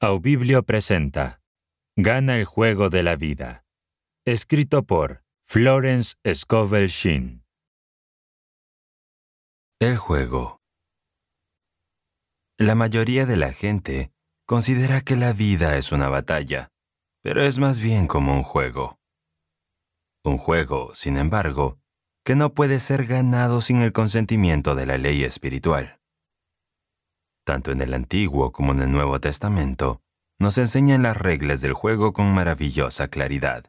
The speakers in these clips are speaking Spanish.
Aubiblio presenta Gana el juego de la vida. Escrito por Florence Scovel El juego. La mayoría de la gente considera que la vida es una batalla, pero es más bien como un juego. Un juego, sin embargo, que no puede ser ganado sin el consentimiento de la ley espiritual tanto en el Antiguo como en el Nuevo Testamento, nos enseñan las reglas del juego con maravillosa claridad.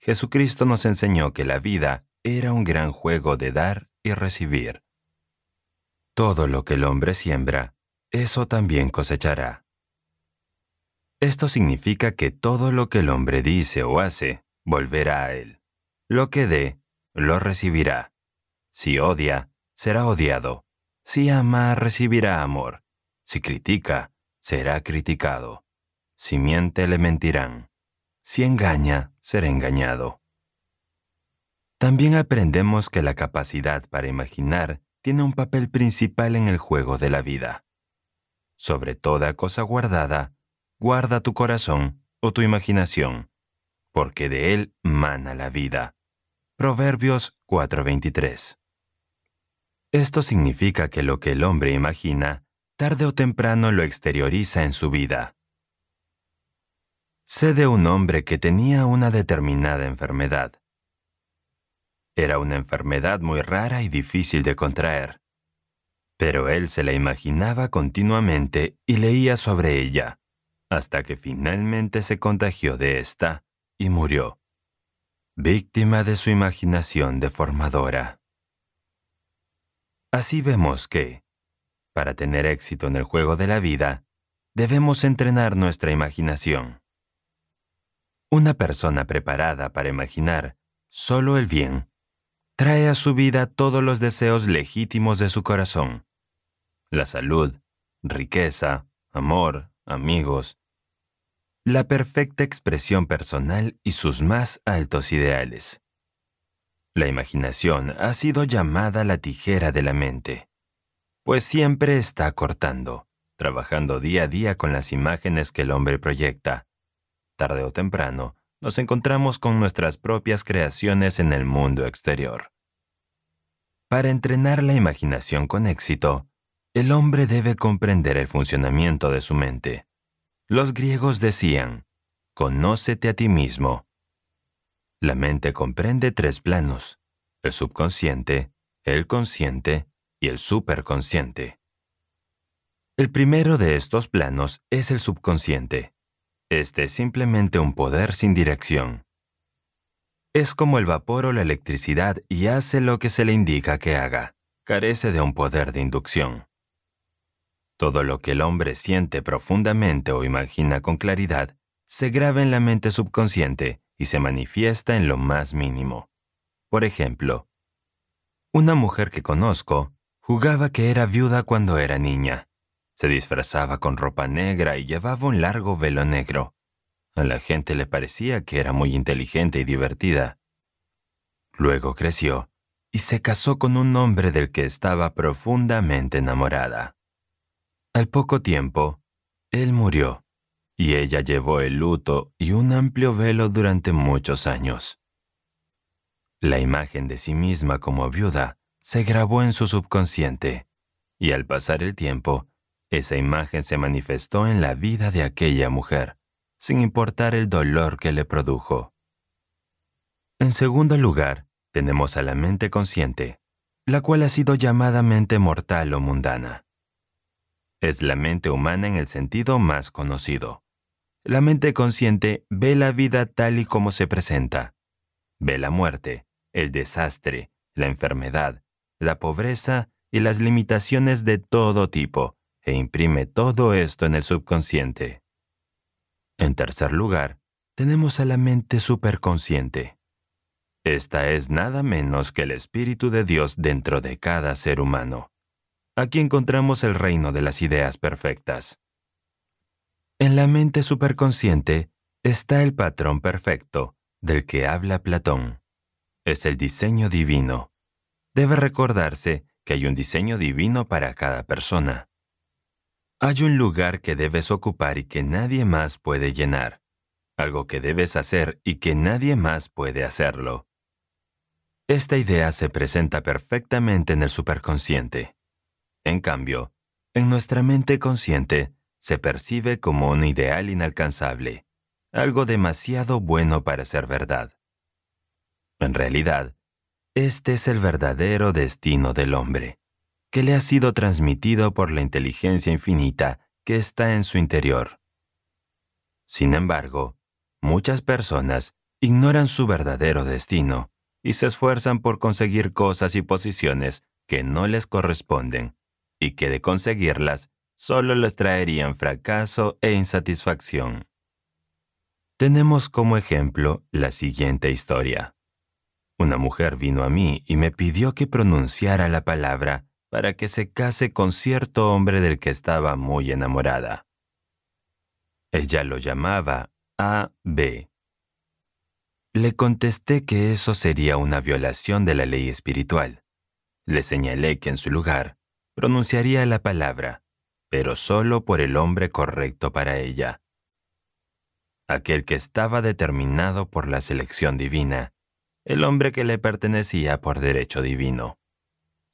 Jesucristo nos enseñó que la vida era un gran juego de dar y recibir. Todo lo que el hombre siembra, eso también cosechará. Esto significa que todo lo que el hombre dice o hace, volverá a él. Lo que dé, lo recibirá. Si odia, será odiado. Si ama, recibirá amor. Si critica, será criticado. Si miente, le mentirán. Si engaña, será engañado. También aprendemos que la capacidad para imaginar tiene un papel principal en el juego de la vida. Sobre toda cosa guardada, guarda tu corazón o tu imaginación, porque de él mana la vida. Proverbios 4:23 Esto significa que lo que el hombre imagina tarde o temprano lo exterioriza en su vida. Sé de un hombre que tenía una determinada enfermedad. Era una enfermedad muy rara y difícil de contraer, pero él se la imaginaba continuamente y leía sobre ella, hasta que finalmente se contagió de esta y murió, víctima de su imaginación deformadora. Así vemos que, para tener éxito en el juego de la vida, debemos entrenar nuestra imaginación. Una persona preparada para imaginar solo el bien trae a su vida todos los deseos legítimos de su corazón. La salud, riqueza, amor, amigos, la perfecta expresión personal y sus más altos ideales. La imaginación ha sido llamada la tijera de la mente pues siempre está cortando, trabajando día a día con las imágenes que el hombre proyecta. Tarde o temprano, nos encontramos con nuestras propias creaciones en el mundo exterior. Para entrenar la imaginación con éxito, el hombre debe comprender el funcionamiento de su mente. Los griegos decían, conócete a ti mismo. La mente comprende tres planos, el subconsciente, el consciente y el superconsciente. El primero de estos planos es el subconsciente. Este es simplemente un poder sin dirección. Es como el vapor o la electricidad y hace lo que se le indica que haga. Carece de un poder de inducción. Todo lo que el hombre siente profundamente o imagina con claridad se graba en la mente subconsciente y se manifiesta en lo más mínimo. Por ejemplo, una mujer que conozco Jugaba que era viuda cuando era niña. Se disfrazaba con ropa negra y llevaba un largo velo negro. A la gente le parecía que era muy inteligente y divertida. Luego creció y se casó con un hombre del que estaba profundamente enamorada. Al poco tiempo, él murió, y ella llevó el luto y un amplio velo durante muchos años. La imagen de sí misma como viuda se grabó en su subconsciente, y al pasar el tiempo, esa imagen se manifestó en la vida de aquella mujer, sin importar el dolor que le produjo. En segundo lugar, tenemos a la mente consciente, la cual ha sido llamada mente mortal o mundana. Es la mente humana en el sentido más conocido. La mente consciente ve la vida tal y como se presenta. Ve la muerte, el desastre, la enfermedad, la pobreza y las limitaciones de todo tipo, e imprime todo esto en el subconsciente. En tercer lugar, tenemos a la mente superconsciente. Esta es nada menos que el Espíritu de Dios dentro de cada ser humano. Aquí encontramos el reino de las ideas perfectas. En la mente superconsciente está el patrón perfecto del que habla Platón. Es el diseño divino, debe recordarse que hay un diseño divino para cada persona. Hay un lugar que debes ocupar y que nadie más puede llenar, algo que debes hacer y que nadie más puede hacerlo. Esta idea se presenta perfectamente en el superconsciente. En cambio, en nuestra mente consciente se percibe como un ideal inalcanzable, algo demasiado bueno para ser verdad. En realidad, este es el verdadero destino del hombre, que le ha sido transmitido por la inteligencia infinita que está en su interior. Sin embargo, muchas personas ignoran su verdadero destino y se esfuerzan por conseguir cosas y posiciones que no les corresponden y que de conseguirlas solo les traerían fracaso e insatisfacción. Tenemos como ejemplo la siguiente historia. Una mujer vino a mí y me pidió que pronunciara la palabra para que se case con cierto hombre del que estaba muy enamorada. Ella lo llamaba A.B. Le contesté que eso sería una violación de la ley espiritual. Le señalé que en su lugar pronunciaría la palabra, pero solo por el hombre correcto para ella. Aquel que estaba determinado por la selección divina el hombre que le pertenecía por derecho divino.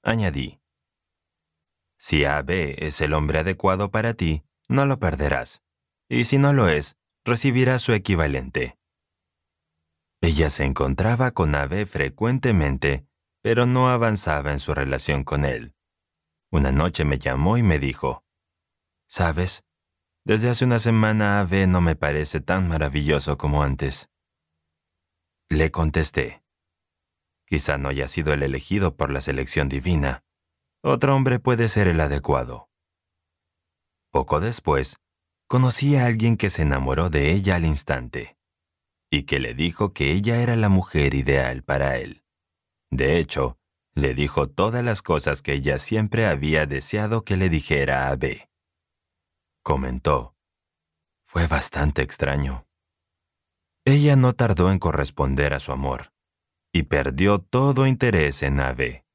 Añadí, Si AB es el hombre adecuado para ti, no lo perderás, y si no lo es, recibirás su equivalente. Ella se encontraba con AB frecuentemente, pero no avanzaba en su relación con él. Una noche me llamó y me dijo, ¿Sabes? Desde hace una semana AB no me parece tan maravilloso como antes. Le contesté. Quizá no haya sido el elegido por la selección divina. Otro hombre puede ser el adecuado. Poco después, conocí a alguien que se enamoró de ella al instante y que le dijo que ella era la mujer ideal para él. De hecho, le dijo todas las cosas que ella siempre había deseado que le dijera a B. Comentó, fue bastante extraño. Ella no tardó en corresponder a su amor y perdió todo interés en Ave.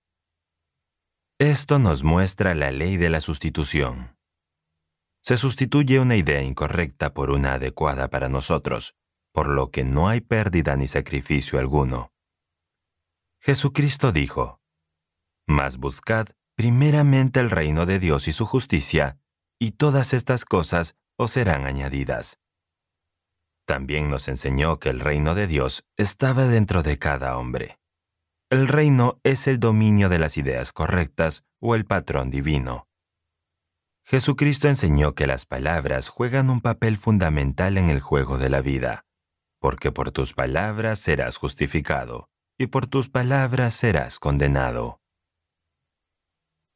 Esto nos muestra la ley de la sustitución. Se sustituye una idea incorrecta por una adecuada para nosotros, por lo que no hay pérdida ni sacrificio alguno. Jesucristo dijo, Mas buscad primeramente el reino de Dios y su justicia, y todas estas cosas os serán añadidas. También nos enseñó que el reino de Dios estaba dentro de cada hombre. El reino es el dominio de las ideas correctas o el patrón divino. Jesucristo enseñó que las palabras juegan un papel fundamental en el juego de la vida, porque por tus palabras serás justificado y por tus palabras serás condenado.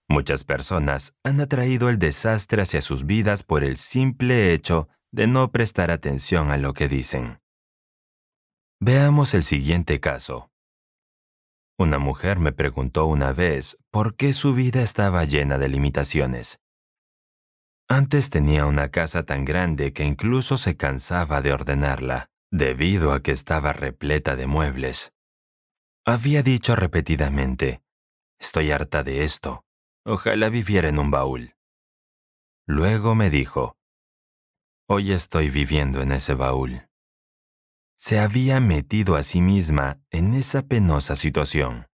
Muchas personas han atraído el desastre hacia sus vidas por el simple hecho de no prestar atención a lo que dicen. Veamos el siguiente caso. Una mujer me preguntó una vez por qué su vida estaba llena de limitaciones. Antes tenía una casa tan grande que incluso se cansaba de ordenarla, debido a que estaba repleta de muebles. Había dicho repetidamente, Estoy harta de esto. Ojalá viviera en un baúl. Luego me dijo, Hoy estoy viviendo en ese baúl. Se había metido a sí misma en esa penosa situación.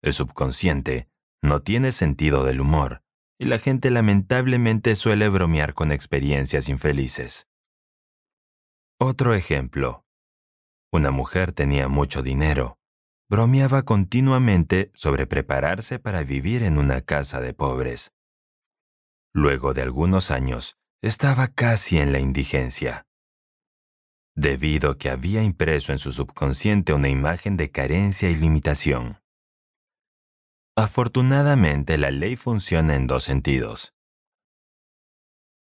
El subconsciente no tiene sentido del humor y la gente lamentablemente suele bromear con experiencias infelices. Otro ejemplo. Una mujer tenía mucho dinero. Bromeaba continuamente sobre prepararse para vivir en una casa de pobres. Luego de algunos años, estaba casi en la indigencia, debido a que había impreso en su subconsciente una imagen de carencia y limitación. Afortunadamente la ley funciona en dos sentidos.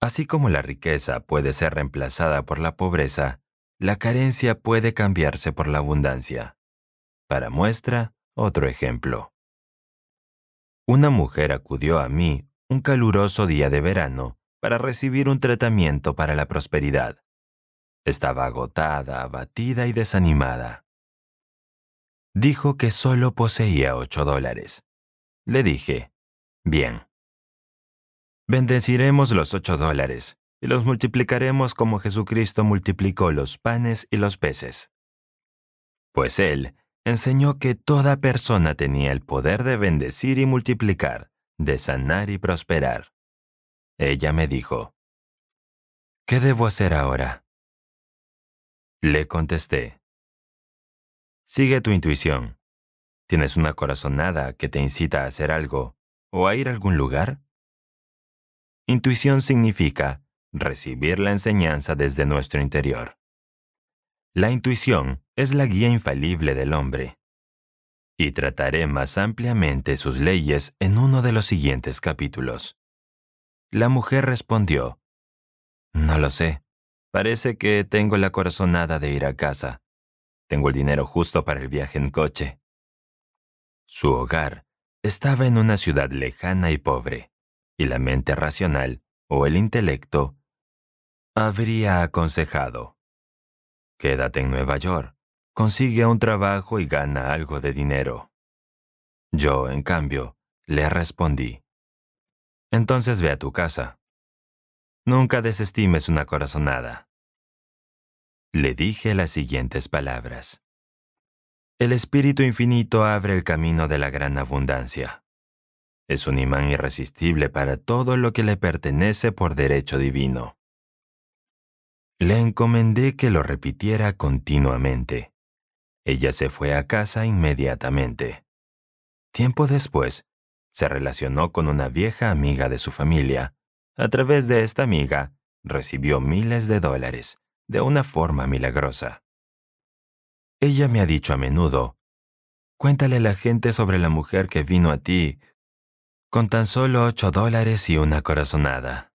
Así como la riqueza puede ser reemplazada por la pobreza, la carencia puede cambiarse por la abundancia. Para muestra, otro ejemplo. Una mujer acudió a mí un caluroso día de verano para recibir un tratamiento para la prosperidad. Estaba agotada, abatida y desanimada. Dijo que solo poseía ocho dólares. Le dije, bien. Bendeciremos los ocho dólares y los multiplicaremos como Jesucristo multiplicó los panes y los peces. Pues Él enseñó que toda persona tenía el poder de bendecir y multiplicar, de sanar y prosperar. Ella me dijo, ¿Qué debo hacer ahora? Le contesté, Sigue tu intuición. ¿Tienes una corazonada que te incita a hacer algo o a ir a algún lugar? Intuición significa recibir la enseñanza desde nuestro interior. La intuición es la guía infalible del hombre. Y trataré más ampliamente sus leyes en uno de los siguientes capítulos. La mujer respondió, No lo sé. Parece que tengo la corazonada de ir a casa. Tengo el dinero justo para el viaje en coche. Su hogar estaba en una ciudad lejana y pobre, y la mente racional o el intelecto habría aconsejado. Quédate en Nueva York, consigue un trabajo y gana algo de dinero. Yo, en cambio, le respondí, entonces ve a tu casa. Nunca desestimes una corazonada. Le dije las siguientes palabras. El Espíritu Infinito abre el camino de la gran abundancia. Es un imán irresistible para todo lo que le pertenece por derecho divino. Le encomendé que lo repitiera continuamente. Ella se fue a casa inmediatamente. Tiempo después, se relacionó con una vieja amiga de su familia. A través de esta amiga, recibió miles de dólares de una forma milagrosa. Ella me ha dicho a menudo, cuéntale a la gente sobre la mujer que vino a ti con tan solo ocho dólares y una corazonada.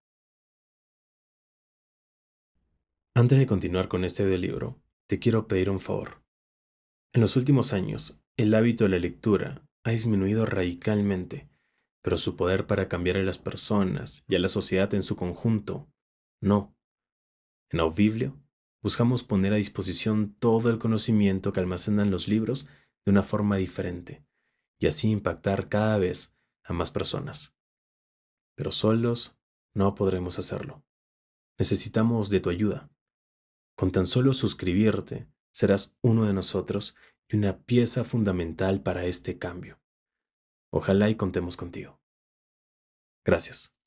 Antes de continuar con este libro, te quiero pedir un favor. En los últimos años, el hábito de la lectura ha disminuido radicalmente pero su poder para cambiar a las personas y a la sociedad en su conjunto, no. En Aubiblio, buscamos poner a disposición todo el conocimiento que almacenan los libros de una forma diferente, y así impactar cada vez a más personas. Pero solos no podremos hacerlo. Necesitamos de tu ayuda. Con tan solo suscribirte, serás uno de nosotros y una pieza fundamental para este cambio. Ojalá y contemos contigo. Gracias.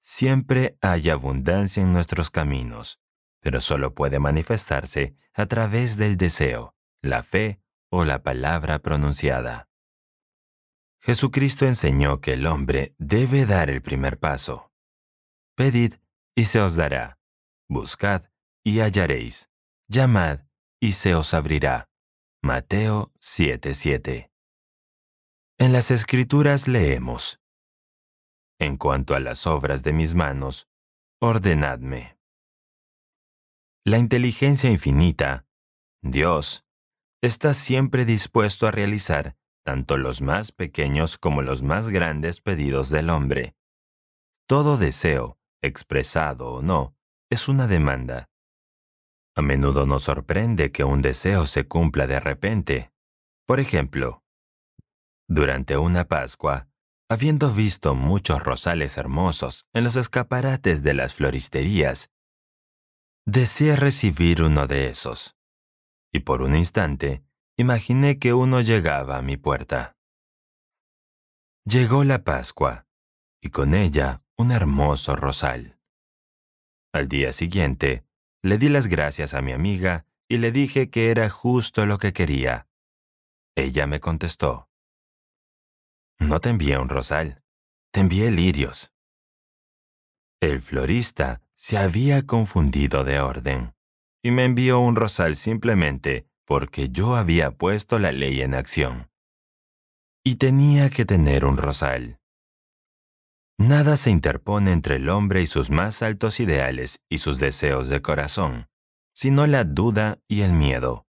Siempre hay abundancia en nuestros caminos, pero solo puede manifestarse a través del deseo, la fe o la palabra pronunciada. Jesucristo enseñó que el hombre debe dar el primer paso. Pedid y se os dará. Buscad y hallaréis. Llamad y se os abrirá. Mateo 7:7. En las Escrituras leemos, En cuanto a las obras de mis manos, ordenadme. La inteligencia infinita, Dios, está siempre dispuesto a realizar tanto los más pequeños como los más grandes pedidos del hombre. Todo deseo, expresado o no, es una demanda. A menudo nos sorprende que un deseo se cumpla de repente. Por ejemplo, durante una Pascua, habiendo visto muchos rosales hermosos en los escaparates de las floristerías, deseé recibir uno de esos. Y por un instante, imaginé que uno llegaba a mi puerta. Llegó la Pascua, y con ella un hermoso rosal. Al día siguiente, le di las gracias a mi amiga y le dije que era justo lo que quería. Ella me contestó. No te envié un rosal, te envié lirios. El florista se había confundido de orden y me envió un rosal simplemente porque yo había puesto la ley en acción. Y tenía que tener un rosal. Nada se interpone entre el hombre y sus más altos ideales y sus deseos de corazón, sino la duda y el miedo.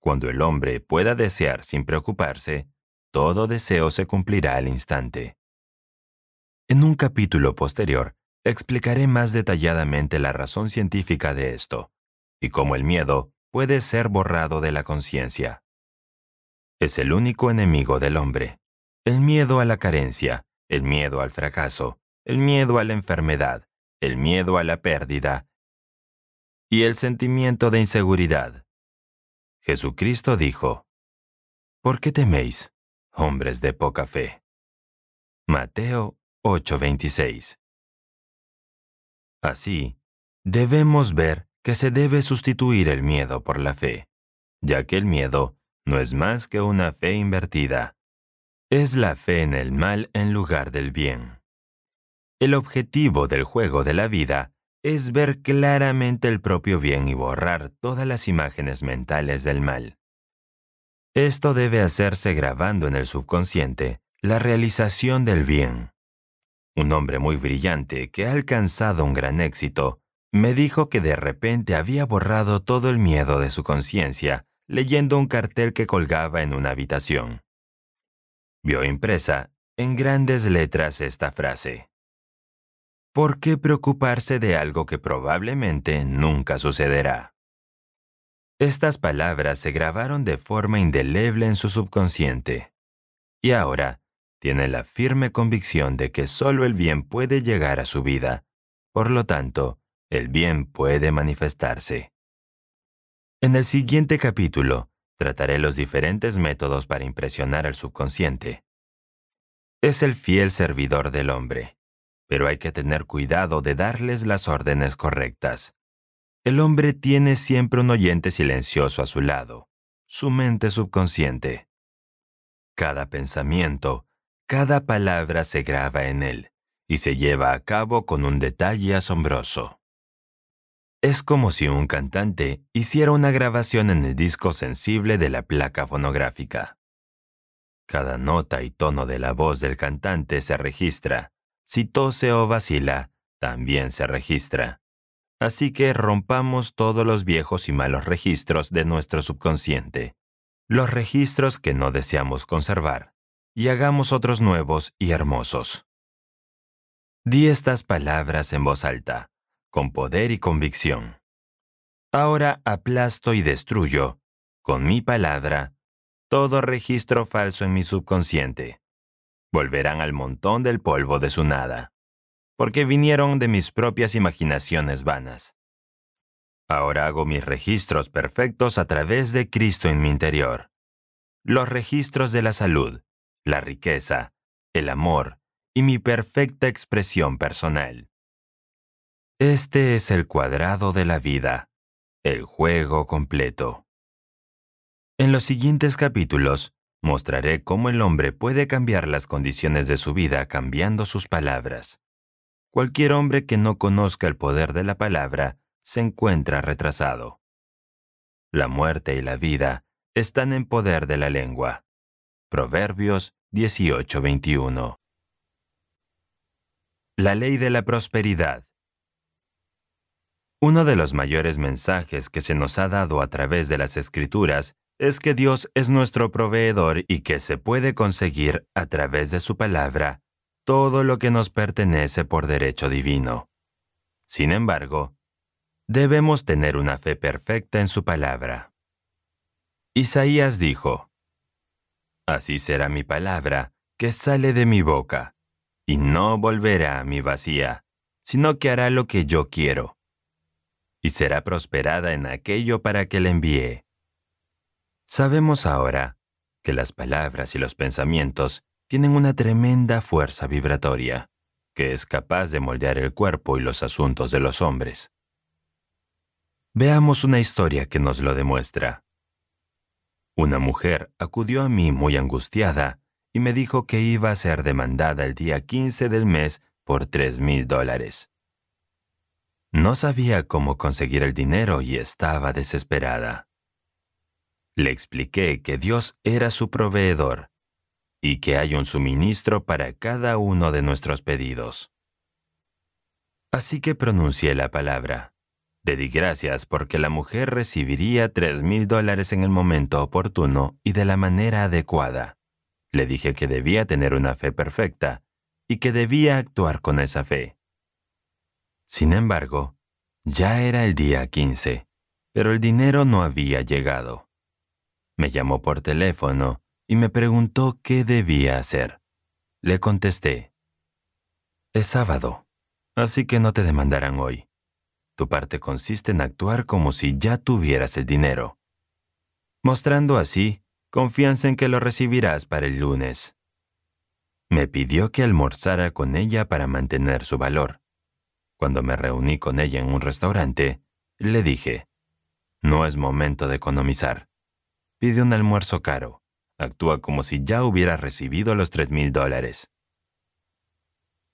Cuando el hombre pueda desear sin preocuparse, todo deseo se cumplirá al instante. En un capítulo posterior, explicaré más detalladamente la razón científica de esto, y cómo el miedo puede ser borrado de la conciencia. Es el único enemigo del hombre, el miedo a la carencia, el miedo al fracaso, el miedo a la enfermedad, el miedo a la pérdida y el sentimiento de inseguridad. Jesucristo dijo, ¿Por qué teméis, hombres de poca fe? Mateo 8:26 Así, debemos ver que se debe sustituir el miedo por la fe, ya que el miedo no es más que una fe invertida es la fe en el mal en lugar del bien. El objetivo del juego de la vida es ver claramente el propio bien y borrar todas las imágenes mentales del mal. Esto debe hacerse grabando en el subconsciente la realización del bien. Un hombre muy brillante que ha alcanzado un gran éxito me dijo que de repente había borrado todo el miedo de su conciencia leyendo un cartel que colgaba en una habitación vio impresa en grandes letras esta frase. ¿Por qué preocuparse de algo que probablemente nunca sucederá? Estas palabras se grabaron de forma indeleble en su subconsciente, y ahora tiene la firme convicción de que solo el bien puede llegar a su vida, por lo tanto, el bien puede manifestarse. En el siguiente capítulo, Trataré los diferentes métodos para impresionar al subconsciente. Es el fiel servidor del hombre, pero hay que tener cuidado de darles las órdenes correctas. El hombre tiene siempre un oyente silencioso a su lado, su mente subconsciente. Cada pensamiento, cada palabra se graba en él y se lleva a cabo con un detalle asombroso. Es como si un cantante hiciera una grabación en el disco sensible de la placa fonográfica. Cada nota y tono de la voz del cantante se registra. Si tose o vacila, también se registra. Así que rompamos todos los viejos y malos registros de nuestro subconsciente, los registros que no deseamos conservar, y hagamos otros nuevos y hermosos. Di estas palabras en voz alta con poder y convicción. Ahora aplasto y destruyo, con mi palabra, todo registro falso en mi subconsciente. Volverán al montón del polvo de su nada, porque vinieron de mis propias imaginaciones vanas. Ahora hago mis registros perfectos a través de Cristo en mi interior. Los registros de la salud, la riqueza, el amor y mi perfecta expresión personal. Este es el cuadrado de la vida, el juego completo. En los siguientes capítulos, mostraré cómo el hombre puede cambiar las condiciones de su vida cambiando sus palabras. Cualquier hombre que no conozca el poder de la palabra se encuentra retrasado. La muerte y la vida están en poder de la lengua. Proverbios 18:21 La ley de la prosperidad uno de los mayores mensajes que se nos ha dado a través de las escrituras es que Dios es nuestro proveedor y que se puede conseguir a través de su palabra todo lo que nos pertenece por derecho divino. Sin embargo, debemos tener una fe perfecta en su palabra. Isaías dijo, Así será mi palabra que sale de mi boca, y no volverá a mi vacía, sino que hará lo que yo quiero y será prosperada en aquello para que le envíe. Sabemos ahora que las palabras y los pensamientos tienen una tremenda fuerza vibratoria, que es capaz de moldear el cuerpo y los asuntos de los hombres. Veamos una historia que nos lo demuestra. Una mujer acudió a mí muy angustiada y me dijo que iba a ser demandada el día 15 del mes por tres mil dólares. No sabía cómo conseguir el dinero y estaba desesperada. Le expliqué que Dios era su proveedor y que hay un suministro para cada uno de nuestros pedidos. Así que pronuncié la palabra. Le di gracias porque la mujer recibiría tres mil dólares en el momento oportuno y de la manera adecuada. Le dije que debía tener una fe perfecta y que debía actuar con esa fe. Sin embargo, ya era el día 15, pero el dinero no había llegado. Me llamó por teléfono y me preguntó qué debía hacer. Le contesté, es sábado, así que no te demandarán hoy. Tu parte consiste en actuar como si ya tuvieras el dinero, mostrando así confianza en que lo recibirás para el lunes. Me pidió que almorzara con ella para mantener su valor. Cuando me reuní con ella en un restaurante, le dije, no es momento de economizar. Pide un almuerzo caro. Actúa como si ya hubiera recibido los tres mil dólares.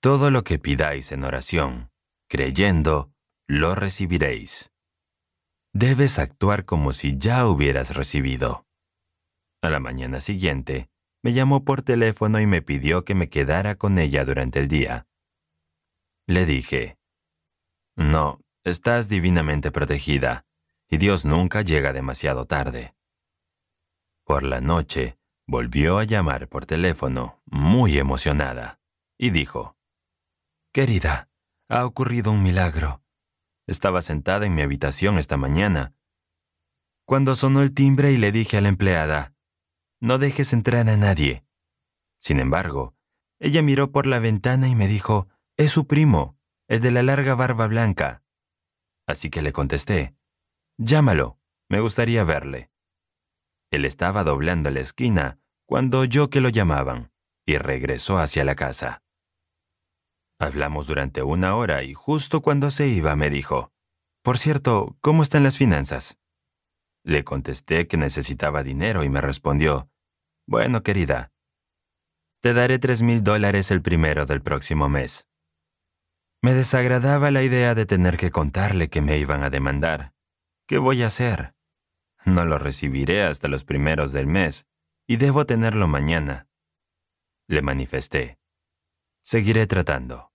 Todo lo que pidáis en oración, creyendo, lo recibiréis. Debes actuar como si ya hubieras recibido. A la mañana siguiente, me llamó por teléfono y me pidió que me quedara con ella durante el día. Le dije, no, estás divinamente protegida, y Dios nunca llega demasiado tarde. Por la noche, volvió a llamar por teléfono, muy emocionada, y dijo, Querida, ha ocurrido un milagro. Estaba sentada en mi habitación esta mañana, cuando sonó el timbre y le dije a la empleada, no dejes entrar a nadie. Sin embargo, ella miró por la ventana y me dijo, es su primo el de la larga barba blanca. Así que le contesté, Llámalo, me gustaría verle. Él estaba doblando la esquina cuando oyó que lo llamaban y regresó hacia la casa. Hablamos durante una hora y justo cuando se iba me dijo, Por cierto, ¿cómo están las finanzas? Le contesté que necesitaba dinero y me respondió, Bueno, querida, te daré tres mil dólares el primero del próximo mes. Me desagradaba la idea de tener que contarle que me iban a demandar. ¿Qué voy a hacer? No lo recibiré hasta los primeros del mes, y debo tenerlo mañana. Le manifesté. Seguiré tratando.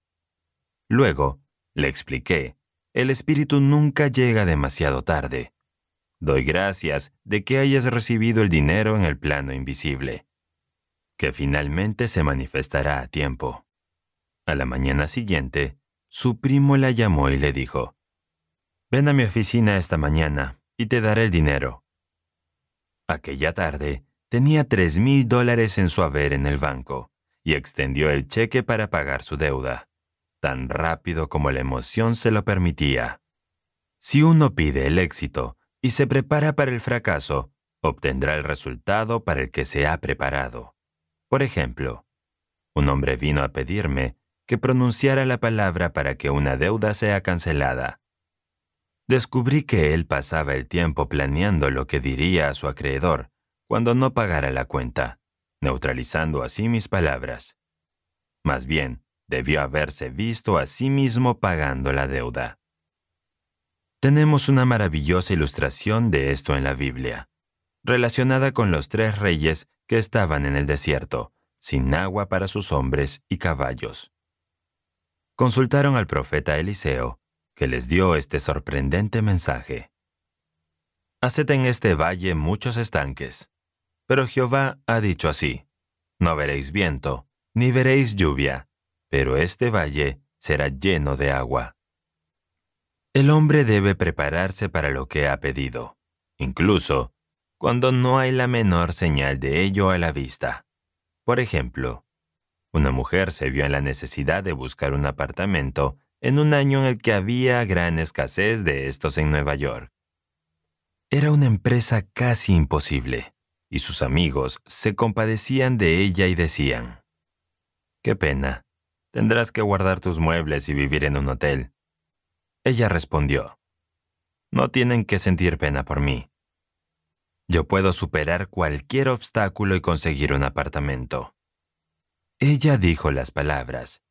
Luego, le expliqué, el espíritu nunca llega demasiado tarde. Doy gracias de que hayas recibido el dinero en el plano invisible, que finalmente se manifestará a tiempo. A la mañana siguiente, su primo la llamó y le dijo, Ven a mi oficina esta mañana y te daré el dinero. Aquella tarde tenía tres mil dólares en su haber en el banco y extendió el cheque para pagar su deuda, tan rápido como la emoción se lo permitía. Si uno pide el éxito y se prepara para el fracaso, obtendrá el resultado para el que se ha preparado. Por ejemplo, un hombre vino a pedirme que pronunciara la palabra para que una deuda sea cancelada. Descubrí que él pasaba el tiempo planeando lo que diría a su acreedor cuando no pagara la cuenta, neutralizando así mis palabras. Más bien, debió haberse visto a sí mismo pagando la deuda. Tenemos una maravillosa ilustración de esto en la Biblia, relacionada con los tres reyes que estaban en el desierto, sin agua para sus hombres y caballos consultaron al profeta Eliseo, que les dio este sorprendente mensaje. Haced en este valle muchos estanques. Pero Jehová ha dicho así, no veréis viento, ni veréis lluvia, pero este valle será lleno de agua. El hombre debe prepararse para lo que ha pedido, incluso cuando no hay la menor señal de ello a la vista. Por ejemplo, una mujer se vio en la necesidad de buscar un apartamento en un año en el que había gran escasez de estos en Nueva York. Era una empresa casi imposible, y sus amigos se compadecían de ella y decían, Qué pena, tendrás que guardar tus muebles y vivir en un hotel. Ella respondió, No tienen que sentir pena por mí. Yo puedo superar cualquier obstáculo y conseguir un apartamento. Ella dijo las palabras,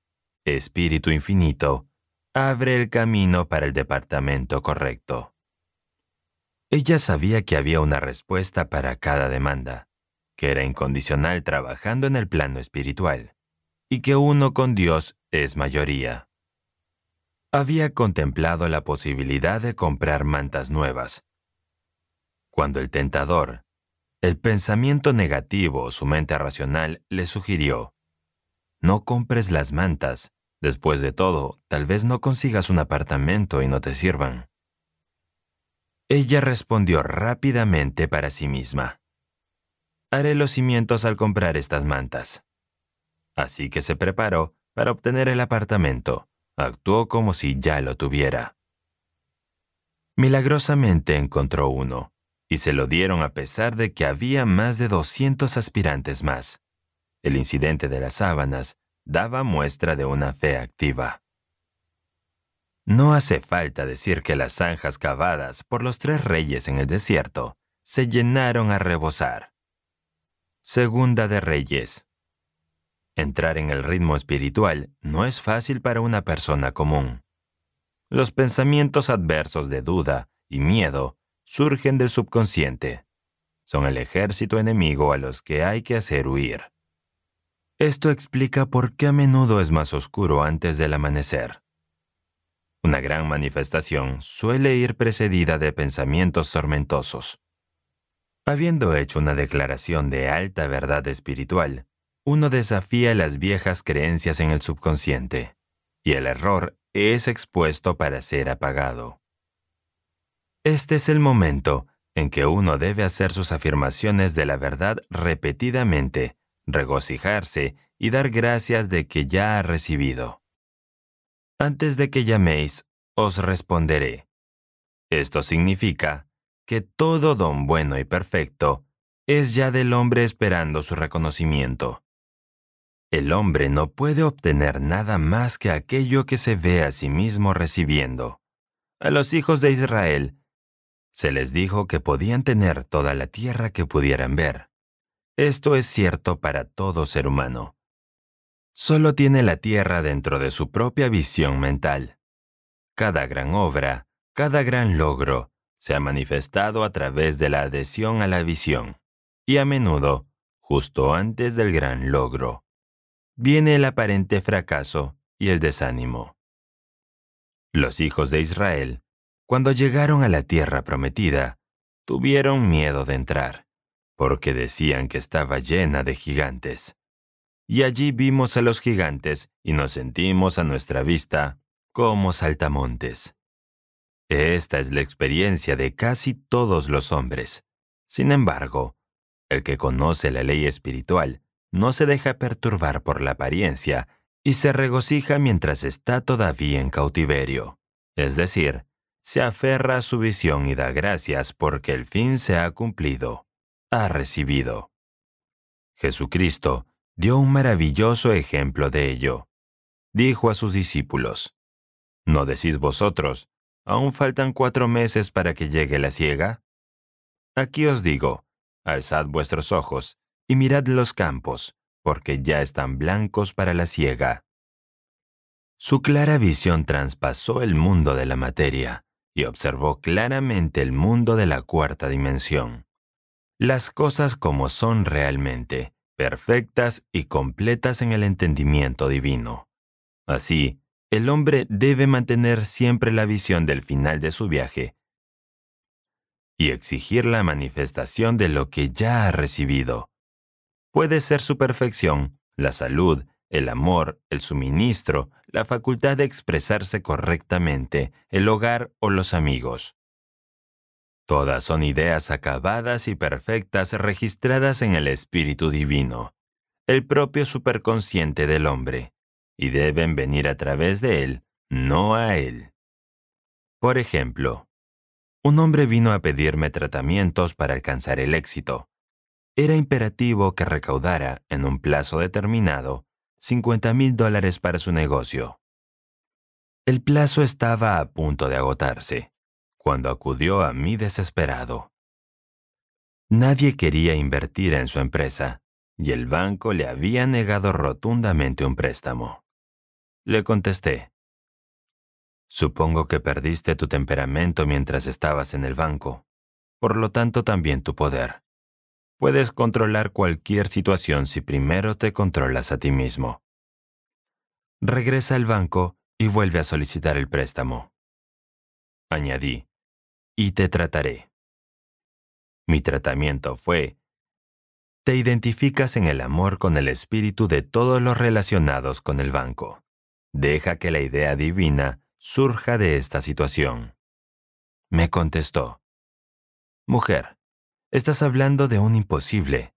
Espíritu Infinito, abre el camino para el departamento correcto. Ella sabía que había una respuesta para cada demanda, que era incondicional trabajando en el plano espiritual, y que uno con Dios es mayoría. Había contemplado la posibilidad de comprar mantas nuevas. Cuando el tentador, el pensamiento negativo o su mente racional le sugirió, no compres las mantas. Después de todo, tal vez no consigas un apartamento y no te sirvan. Ella respondió rápidamente para sí misma. Haré los cimientos al comprar estas mantas. Así que se preparó para obtener el apartamento. Actuó como si ya lo tuviera. Milagrosamente encontró uno, y se lo dieron a pesar de que había más de 200 aspirantes más. El incidente de las sábanas daba muestra de una fe activa. No hace falta decir que las zanjas cavadas por los tres reyes en el desierto se llenaron a rebosar. Segunda de Reyes. Entrar en el ritmo espiritual no es fácil para una persona común. Los pensamientos adversos de duda y miedo surgen del subconsciente. Son el ejército enemigo a los que hay que hacer huir. Esto explica por qué a menudo es más oscuro antes del amanecer. Una gran manifestación suele ir precedida de pensamientos tormentosos. Habiendo hecho una declaración de alta verdad espiritual, uno desafía las viejas creencias en el subconsciente, y el error es expuesto para ser apagado. Este es el momento en que uno debe hacer sus afirmaciones de la verdad repetidamente regocijarse y dar gracias de que ya ha recibido. Antes de que llaméis, os responderé. Esto significa que todo don bueno y perfecto es ya del hombre esperando su reconocimiento. El hombre no puede obtener nada más que aquello que se ve a sí mismo recibiendo. A los hijos de Israel se les dijo que podían tener toda la tierra que pudieran ver. Esto es cierto para todo ser humano. Solo tiene la Tierra dentro de su propia visión mental. Cada gran obra, cada gran logro, se ha manifestado a través de la adhesión a la visión, y a menudo, justo antes del gran logro, viene el aparente fracaso y el desánimo. Los hijos de Israel, cuando llegaron a la tierra prometida, tuvieron miedo de entrar porque decían que estaba llena de gigantes. Y allí vimos a los gigantes y nos sentimos a nuestra vista como saltamontes. Esta es la experiencia de casi todos los hombres. Sin embargo, el que conoce la ley espiritual no se deja perturbar por la apariencia y se regocija mientras está todavía en cautiverio. Es decir, se aferra a su visión y da gracias porque el fin se ha cumplido ha recibido. Jesucristo dio un maravilloso ejemplo de ello. Dijo a sus discípulos, ¿No decís vosotros, aún faltan cuatro meses para que llegue la ciega? Aquí os digo, alzad vuestros ojos y mirad los campos, porque ya están blancos para la ciega. Su clara visión traspasó el mundo de la materia y observó claramente el mundo de la cuarta dimensión las cosas como son realmente, perfectas y completas en el entendimiento divino. Así, el hombre debe mantener siempre la visión del final de su viaje y exigir la manifestación de lo que ya ha recibido. Puede ser su perfección, la salud, el amor, el suministro, la facultad de expresarse correctamente, el hogar o los amigos. Todas son ideas acabadas y perfectas registradas en el Espíritu Divino, el propio superconsciente del hombre, y deben venir a través de él, no a él. Por ejemplo, un hombre vino a pedirme tratamientos para alcanzar el éxito. Era imperativo que recaudara, en un plazo determinado, 50 mil dólares para su negocio. El plazo estaba a punto de agotarse cuando acudió a mí desesperado. Nadie quería invertir en su empresa, y el banco le había negado rotundamente un préstamo. Le contesté, Supongo que perdiste tu temperamento mientras estabas en el banco, por lo tanto también tu poder. Puedes controlar cualquier situación si primero te controlas a ti mismo. Regresa al banco y vuelve a solicitar el préstamo. Añadí, y te trataré. Mi tratamiento fue, te identificas en el amor con el espíritu de todos los relacionados con el banco. Deja que la idea divina surja de esta situación. Me contestó, Mujer, estás hablando de un imposible.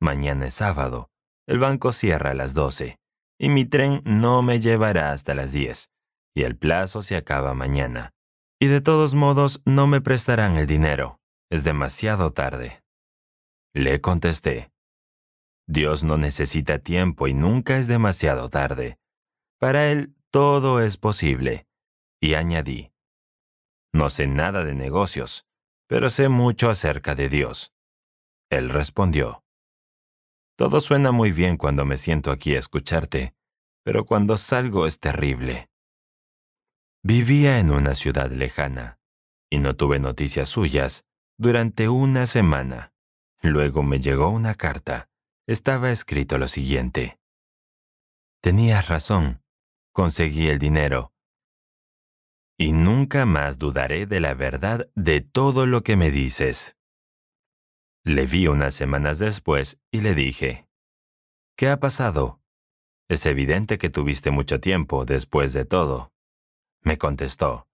Mañana es sábado, el banco cierra a las doce, y mi tren no me llevará hasta las diez. y el plazo se acaba mañana. Y de todos modos no me prestarán el dinero. Es demasiado tarde. Le contesté. Dios no necesita tiempo y nunca es demasiado tarde. Para Él todo es posible. Y añadí, No sé nada de negocios, pero sé mucho acerca de Dios. Él respondió, Todo suena muy bien cuando me siento aquí a escucharte, pero cuando salgo es terrible. Vivía en una ciudad lejana y no tuve noticias suyas durante una semana. Luego me llegó una carta. Estaba escrito lo siguiente. Tenías razón. Conseguí el dinero. Y nunca más dudaré de la verdad de todo lo que me dices. Le vi unas semanas después y le dije, ¿Qué ha pasado? Es evidente que tuviste mucho tiempo después de todo me contestó.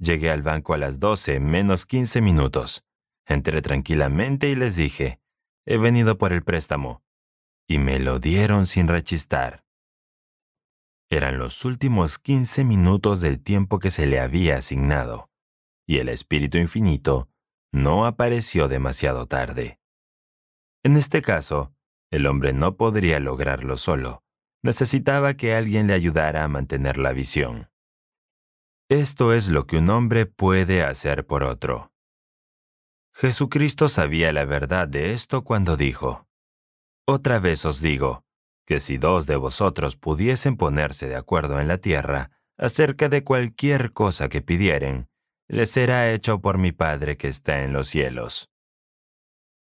Llegué al banco a las doce menos quince minutos. Entré tranquilamente y les dije, he venido por el préstamo. Y me lo dieron sin rechistar. Eran los últimos 15 minutos del tiempo que se le había asignado, y el espíritu infinito no apareció demasiado tarde. En este caso, el hombre no podría lograrlo solo. Necesitaba que alguien le ayudara a mantener la visión. Esto es lo que un hombre puede hacer por otro. Jesucristo sabía la verdad de esto cuando dijo, Otra vez os digo, que si dos de vosotros pudiesen ponerse de acuerdo en la tierra acerca de cualquier cosa que pidieren, les será hecho por mi Padre que está en los cielos.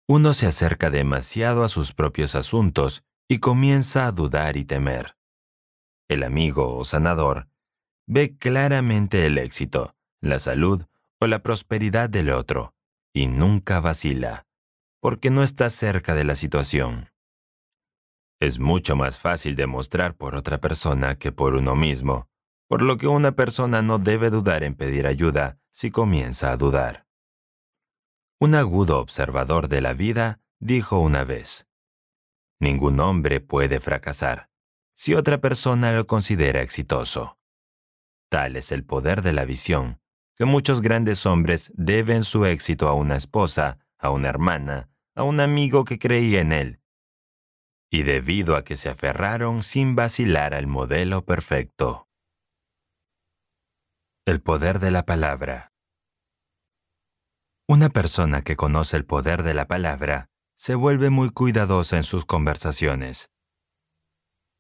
Uno se acerca demasiado a sus propios asuntos y comienza a dudar y temer. El amigo o sanador ve claramente el éxito, la salud o la prosperidad del otro, y nunca vacila, porque no está cerca de la situación. Es mucho más fácil demostrar por otra persona que por uno mismo, por lo que una persona no debe dudar en pedir ayuda si comienza a dudar. Un agudo observador de la vida dijo una vez, Ningún hombre puede fracasar si otra persona lo considera exitoso. Tal es el poder de la visión, que muchos grandes hombres deben su éxito a una esposa, a una hermana, a un amigo que creía en él. Y debido a que se aferraron sin vacilar al modelo perfecto. El poder de la palabra. Una persona que conoce el poder de la palabra se vuelve muy cuidadosa en sus conversaciones.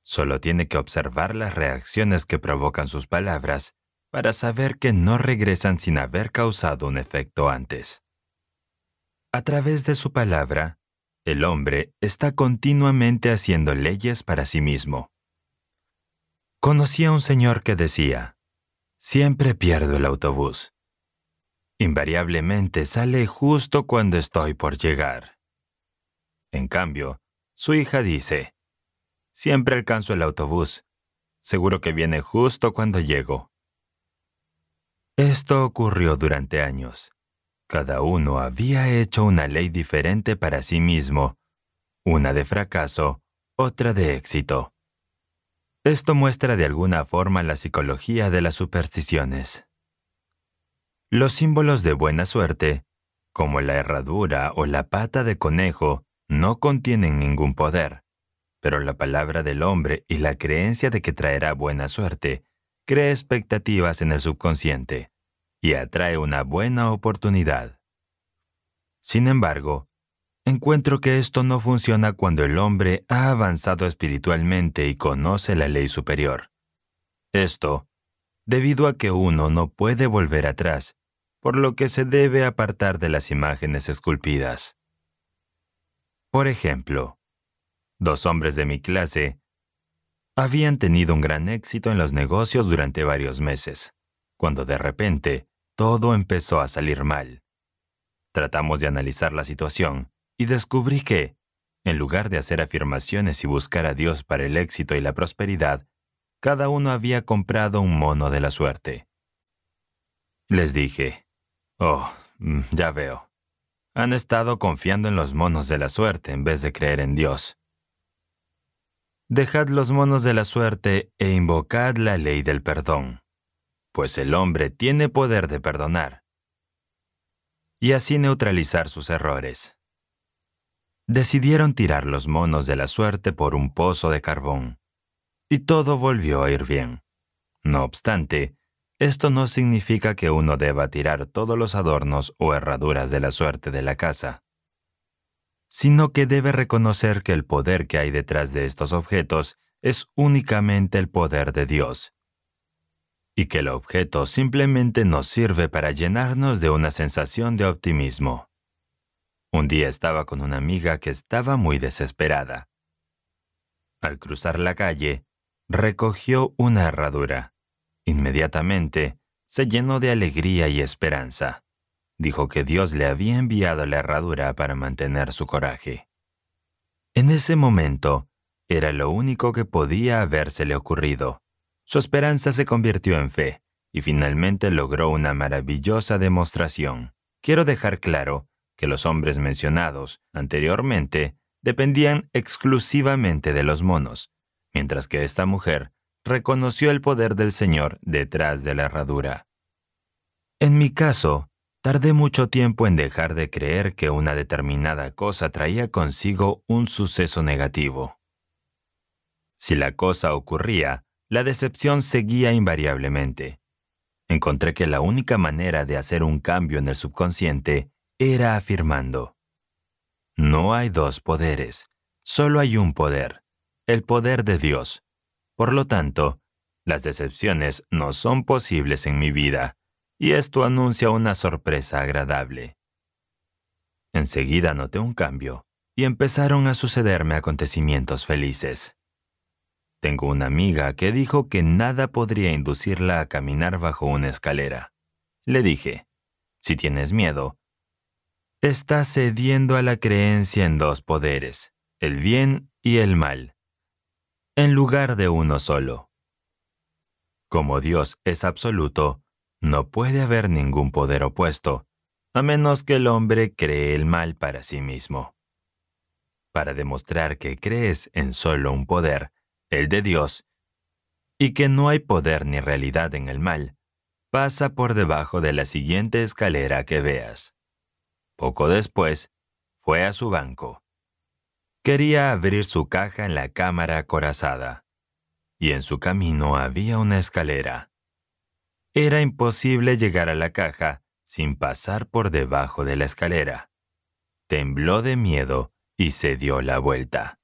Solo tiene que observar las reacciones que provocan sus palabras para saber que no regresan sin haber causado un efecto antes. A través de su palabra, el hombre está continuamente haciendo leyes para sí mismo. Conocí a un señor que decía, siempre pierdo el autobús. Invariablemente sale justo cuando estoy por llegar. En cambio, su hija dice, Siempre alcanzo el autobús. Seguro que viene justo cuando llego. Esto ocurrió durante años. Cada uno había hecho una ley diferente para sí mismo, una de fracaso, otra de éxito. Esto muestra de alguna forma la psicología de las supersticiones. Los símbolos de buena suerte, como la herradura o la pata de conejo, no contienen ningún poder pero la palabra del hombre y la creencia de que traerá buena suerte crea expectativas en el subconsciente y atrae una buena oportunidad. Sin embargo, encuentro que esto no funciona cuando el hombre ha avanzado espiritualmente y conoce la ley superior. Esto, debido a que uno no puede volver atrás, por lo que se debe apartar de las imágenes esculpidas. Por ejemplo, dos hombres de mi clase, habían tenido un gran éxito en los negocios durante varios meses, cuando de repente todo empezó a salir mal. Tratamos de analizar la situación y descubrí que, en lugar de hacer afirmaciones y buscar a Dios para el éxito y la prosperidad, cada uno había comprado un mono de la suerte. Les dije, oh, mm, ya veo. Han estado confiando en los monos de la suerte en vez de creer en Dios. Dejad los monos de la suerte e invocad la ley del perdón, pues el hombre tiene poder de perdonar, y así neutralizar sus errores. Decidieron tirar los monos de la suerte por un pozo de carbón, y todo volvió a ir bien. No obstante, esto no significa que uno deba tirar todos los adornos o herraduras de la suerte de la casa sino que debe reconocer que el poder que hay detrás de estos objetos es únicamente el poder de Dios, y que el objeto simplemente nos sirve para llenarnos de una sensación de optimismo. Un día estaba con una amiga que estaba muy desesperada. Al cruzar la calle, recogió una herradura. Inmediatamente se llenó de alegría y esperanza. Dijo que Dios le había enviado la herradura para mantener su coraje. En ese momento, era lo único que podía habérsele ocurrido. Su esperanza se convirtió en fe y finalmente logró una maravillosa demostración. Quiero dejar claro que los hombres mencionados anteriormente dependían exclusivamente de los monos, mientras que esta mujer reconoció el poder del Señor detrás de la herradura. En mi caso, Tardé mucho tiempo en dejar de creer que una determinada cosa traía consigo un suceso negativo. Si la cosa ocurría, la decepción seguía invariablemente. Encontré que la única manera de hacer un cambio en el subconsciente era afirmando. No hay dos poderes, solo hay un poder, el poder de Dios. Por lo tanto, las decepciones no son posibles en mi vida, y esto anuncia una sorpresa agradable. Enseguida noté un cambio y empezaron a sucederme acontecimientos felices. Tengo una amiga que dijo que nada podría inducirla a caminar bajo una escalera. Le dije, si tienes miedo, estás cediendo a la creencia en dos poderes, el bien y el mal, en lugar de uno solo. Como Dios es absoluto, no puede haber ningún poder opuesto, a menos que el hombre cree el mal para sí mismo. Para demostrar que crees en solo un poder, el de Dios, y que no hay poder ni realidad en el mal, pasa por debajo de la siguiente escalera que veas. Poco después, fue a su banco. Quería abrir su caja en la cámara acorazada, y en su camino había una escalera. Era imposible llegar a la caja sin pasar por debajo de la escalera. Tembló de miedo y se dio la vuelta.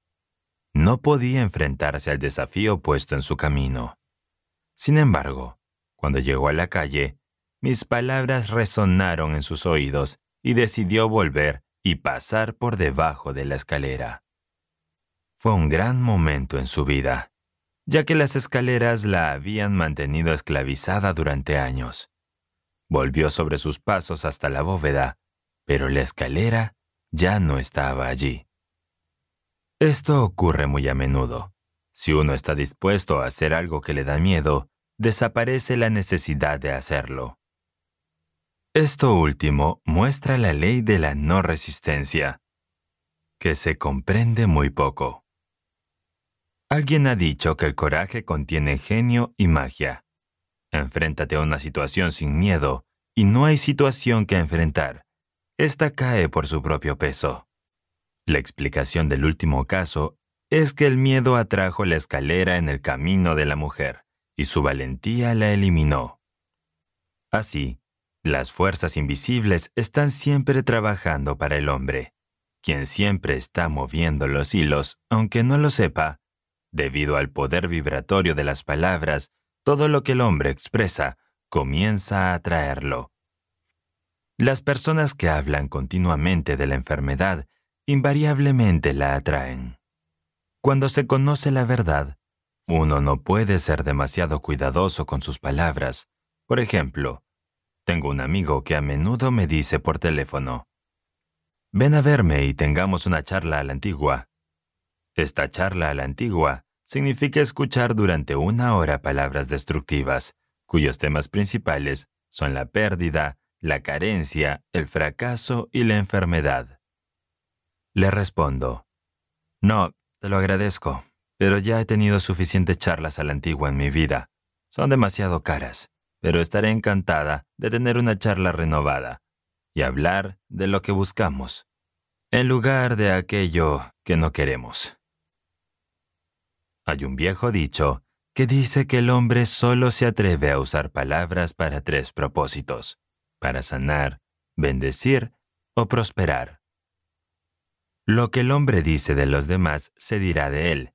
No podía enfrentarse al desafío puesto en su camino. Sin embargo, cuando llegó a la calle, mis palabras resonaron en sus oídos y decidió volver y pasar por debajo de la escalera. Fue un gran momento en su vida ya que las escaleras la habían mantenido esclavizada durante años. Volvió sobre sus pasos hasta la bóveda, pero la escalera ya no estaba allí. Esto ocurre muy a menudo. Si uno está dispuesto a hacer algo que le da miedo, desaparece la necesidad de hacerlo. Esto último muestra la ley de la no resistencia, que se comprende muy poco. Alguien ha dicho que el coraje contiene genio y magia. Enfréntate a una situación sin miedo, y no hay situación que enfrentar. Esta cae por su propio peso. La explicación del último caso es que el miedo atrajo la escalera en el camino de la mujer, y su valentía la eliminó. Así, las fuerzas invisibles están siempre trabajando para el hombre, quien siempre está moviendo los hilos, aunque no lo sepa, Debido al poder vibratorio de las palabras, todo lo que el hombre expresa comienza a atraerlo. Las personas que hablan continuamente de la enfermedad invariablemente la atraen. Cuando se conoce la verdad, uno no puede ser demasiado cuidadoso con sus palabras. Por ejemplo, tengo un amigo que a menudo me dice por teléfono, Ven a verme y tengamos una charla a la antigua. Esta charla a la antigua significa escuchar durante una hora palabras destructivas, cuyos temas principales son la pérdida, la carencia, el fracaso y la enfermedad. Le respondo, no, te lo agradezco, pero ya he tenido suficientes charlas a la antigua en mi vida. Son demasiado caras, pero estaré encantada de tener una charla renovada y hablar de lo que buscamos, en lugar de aquello que no queremos. Hay un viejo dicho que dice que el hombre solo se atreve a usar palabras para tres propósitos, para sanar, bendecir o prosperar. Lo que el hombre dice de los demás se dirá de él,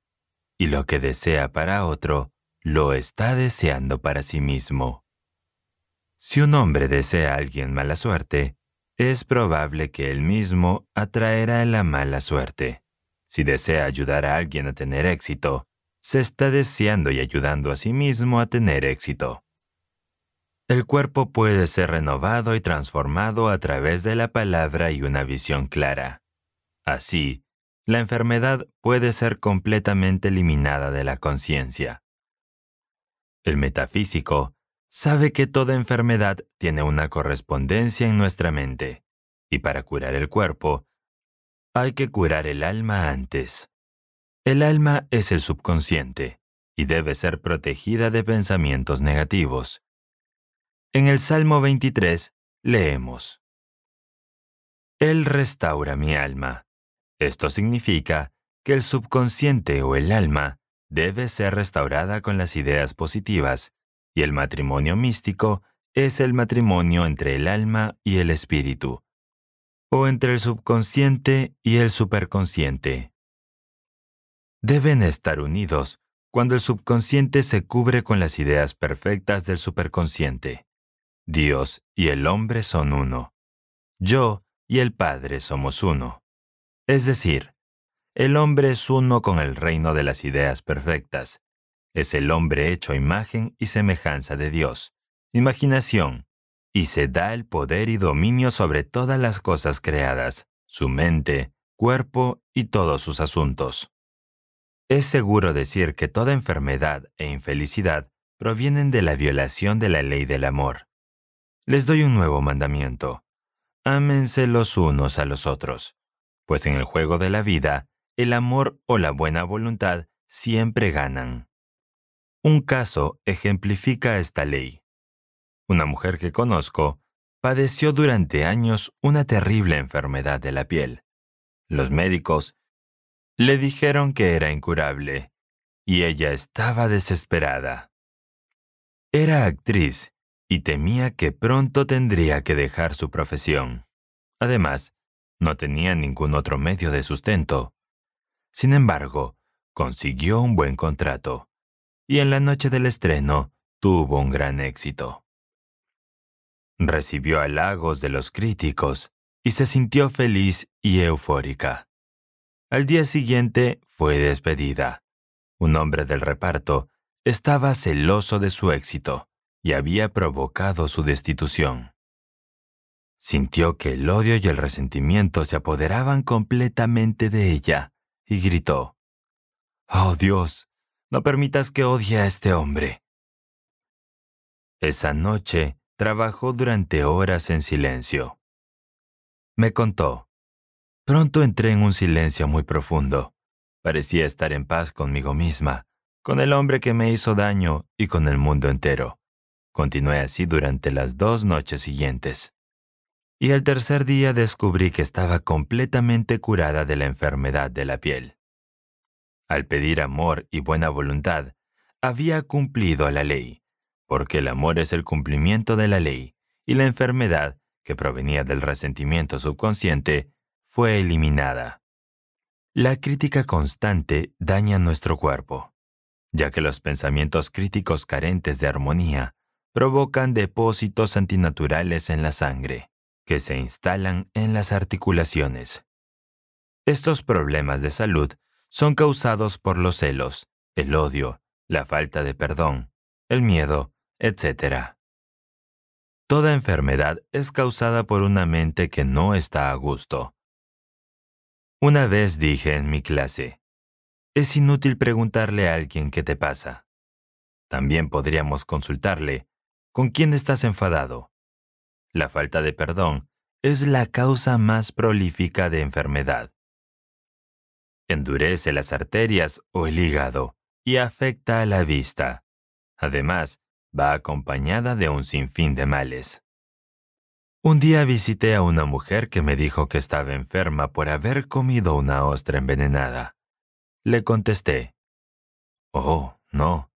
y lo que desea para otro lo está deseando para sí mismo. Si un hombre desea a alguien mala suerte, es probable que él mismo atraerá la mala suerte. Si desea ayudar a alguien a tener éxito, se está deseando y ayudando a sí mismo a tener éxito. El cuerpo puede ser renovado y transformado a través de la palabra y una visión clara. Así, la enfermedad puede ser completamente eliminada de la conciencia. El metafísico sabe que toda enfermedad tiene una correspondencia en nuestra mente, y para curar el cuerpo, hay que curar el alma antes. El alma es el subconsciente y debe ser protegida de pensamientos negativos. En el Salmo 23 leemos, Él restaura mi alma. Esto significa que el subconsciente o el alma debe ser restaurada con las ideas positivas, y el matrimonio místico es el matrimonio entre el alma y el espíritu, o entre el subconsciente y el superconsciente, deben estar unidos cuando el subconsciente se cubre con las ideas perfectas del superconsciente. Dios y el hombre son uno. Yo y el Padre somos uno. Es decir, el hombre es uno con el reino de las ideas perfectas. Es el hombre hecho imagen y semejanza de Dios, imaginación, y se da el poder y dominio sobre todas las cosas creadas, su mente, cuerpo y todos sus asuntos. Es seguro decir que toda enfermedad e infelicidad provienen de la violación de la ley del amor. Les doy un nuevo mandamiento. Ámense los unos a los otros, pues en el juego de la vida, el amor o la buena voluntad siempre ganan. Un caso ejemplifica esta ley. Una mujer que conozco padeció durante años una terrible enfermedad de la piel. Los médicos le dijeron que era incurable, y ella estaba desesperada. Era actriz y temía que pronto tendría que dejar su profesión. Además, no tenía ningún otro medio de sustento. Sin embargo, consiguió un buen contrato, y en la noche del estreno tuvo un gran éxito. Recibió halagos de los críticos y se sintió feliz y eufórica. Al día siguiente fue despedida. Un hombre del reparto estaba celoso de su éxito y había provocado su destitución. Sintió que el odio y el resentimiento se apoderaban completamente de ella y gritó, Oh Dios, no permitas que odie a este hombre. Esa noche trabajó durante horas en silencio. Me contó, Pronto entré en un silencio muy profundo. Parecía estar en paz conmigo misma, con el hombre que me hizo daño y con el mundo entero. Continué así durante las dos noches siguientes. Y al tercer día descubrí que estaba completamente curada de la enfermedad de la piel. Al pedir amor y buena voluntad, había cumplido la ley, porque el amor es el cumplimiento de la ley, y la enfermedad, que provenía del resentimiento subconsciente, fue eliminada. La crítica constante daña nuestro cuerpo, ya que los pensamientos críticos carentes de armonía provocan depósitos antinaturales en la sangre, que se instalan en las articulaciones. Estos problemas de salud son causados por los celos, el odio, la falta de perdón, el miedo, etc. Toda enfermedad es causada por una mente que no está a gusto, una vez dije en mi clase, es inútil preguntarle a alguien qué te pasa. También podríamos consultarle, ¿con quién estás enfadado? La falta de perdón es la causa más prolífica de enfermedad. Endurece las arterias o el hígado y afecta a la vista. Además, va acompañada de un sinfín de males. Un día visité a una mujer que me dijo que estaba enferma por haber comido una ostra envenenada. Le contesté, Oh, no.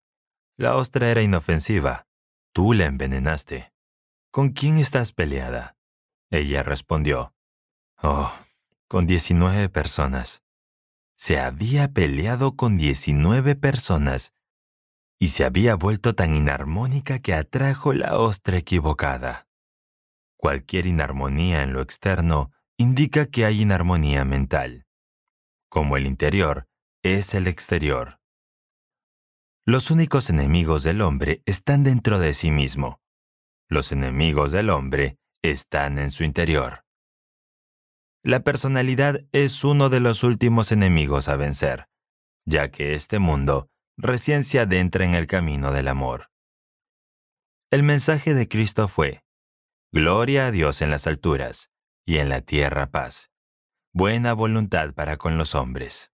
La ostra era inofensiva. Tú la envenenaste. ¿Con quién estás peleada? Ella respondió, Oh, con 19 personas. Se había peleado con 19 personas y se había vuelto tan inarmónica que atrajo la ostra equivocada. Cualquier inarmonía en lo externo indica que hay inarmonía mental. Como el interior es el exterior. Los únicos enemigos del hombre están dentro de sí mismo. Los enemigos del hombre están en su interior. La personalidad es uno de los últimos enemigos a vencer, ya que este mundo recién se adentra en el camino del amor. El mensaje de Cristo fue, Gloria a Dios en las alturas, y en la tierra paz. Buena voluntad para con los hombres.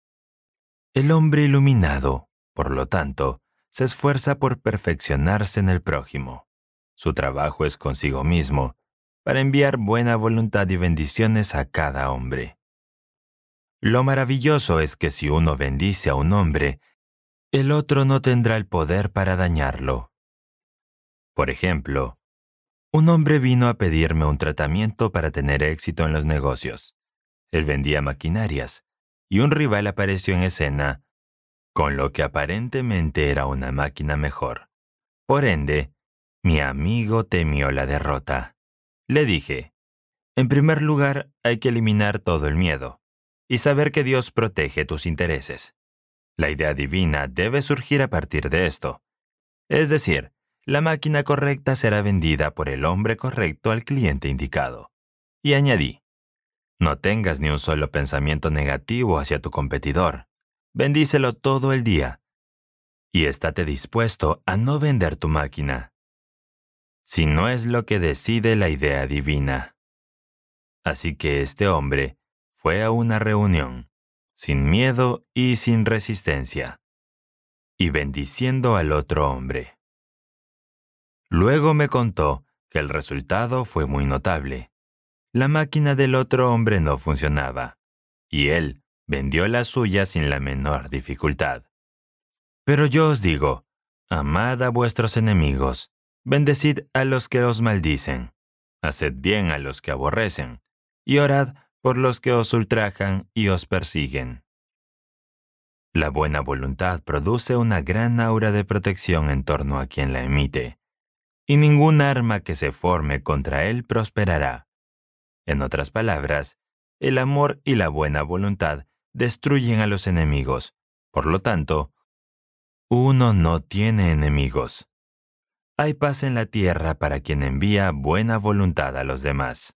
El hombre iluminado, por lo tanto, se esfuerza por perfeccionarse en el prójimo. Su trabajo es consigo mismo, para enviar buena voluntad y bendiciones a cada hombre. Lo maravilloso es que si uno bendice a un hombre, el otro no tendrá el poder para dañarlo. Por ejemplo, un hombre vino a pedirme un tratamiento para tener éxito en los negocios. Él vendía maquinarias, y un rival apareció en escena con lo que aparentemente era una máquina mejor. Por ende, mi amigo temió la derrota. Le dije, en primer lugar, hay que eliminar todo el miedo y saber que Dios protege tus intereses. La idea divina debe surgir a partir de esto. Es decir, la máquina correcta será vendida por el hombre correcto al cliente indicado. Y añadí, no tengas ni un solo pensamiento negativo hacia tu competidor. Bendícelo todo el día. Y estate dispuesto a no vender tu máquina. Si no es lo que decide la idea divina. Así que este hombre fue a una reunión, sin miedo y sin resistencia, y bendiciendo al otro hombre. Luego me contó que el resultado fue muy notable. La máquina del otro hombre no funcionaba, y él vendió la suya sin la menor dificultad. Pero yo os digo, amad a vuestros enemigos, bendecid a los que os maldicen, haced bien a los que aborrecen, y orad por los que os ultrajan y os persiguen. La buena voluntad produce una gran aura de protección en torno a quien la emite, y ningún arma que se forme contra él prosperará. En otras palabras, el amor y la buena voluntad destruyen a los enemigos. Por lo tanto, uno no tiene enemigos. Hay paz en la tierra para quien envía buena voluntad a los demás.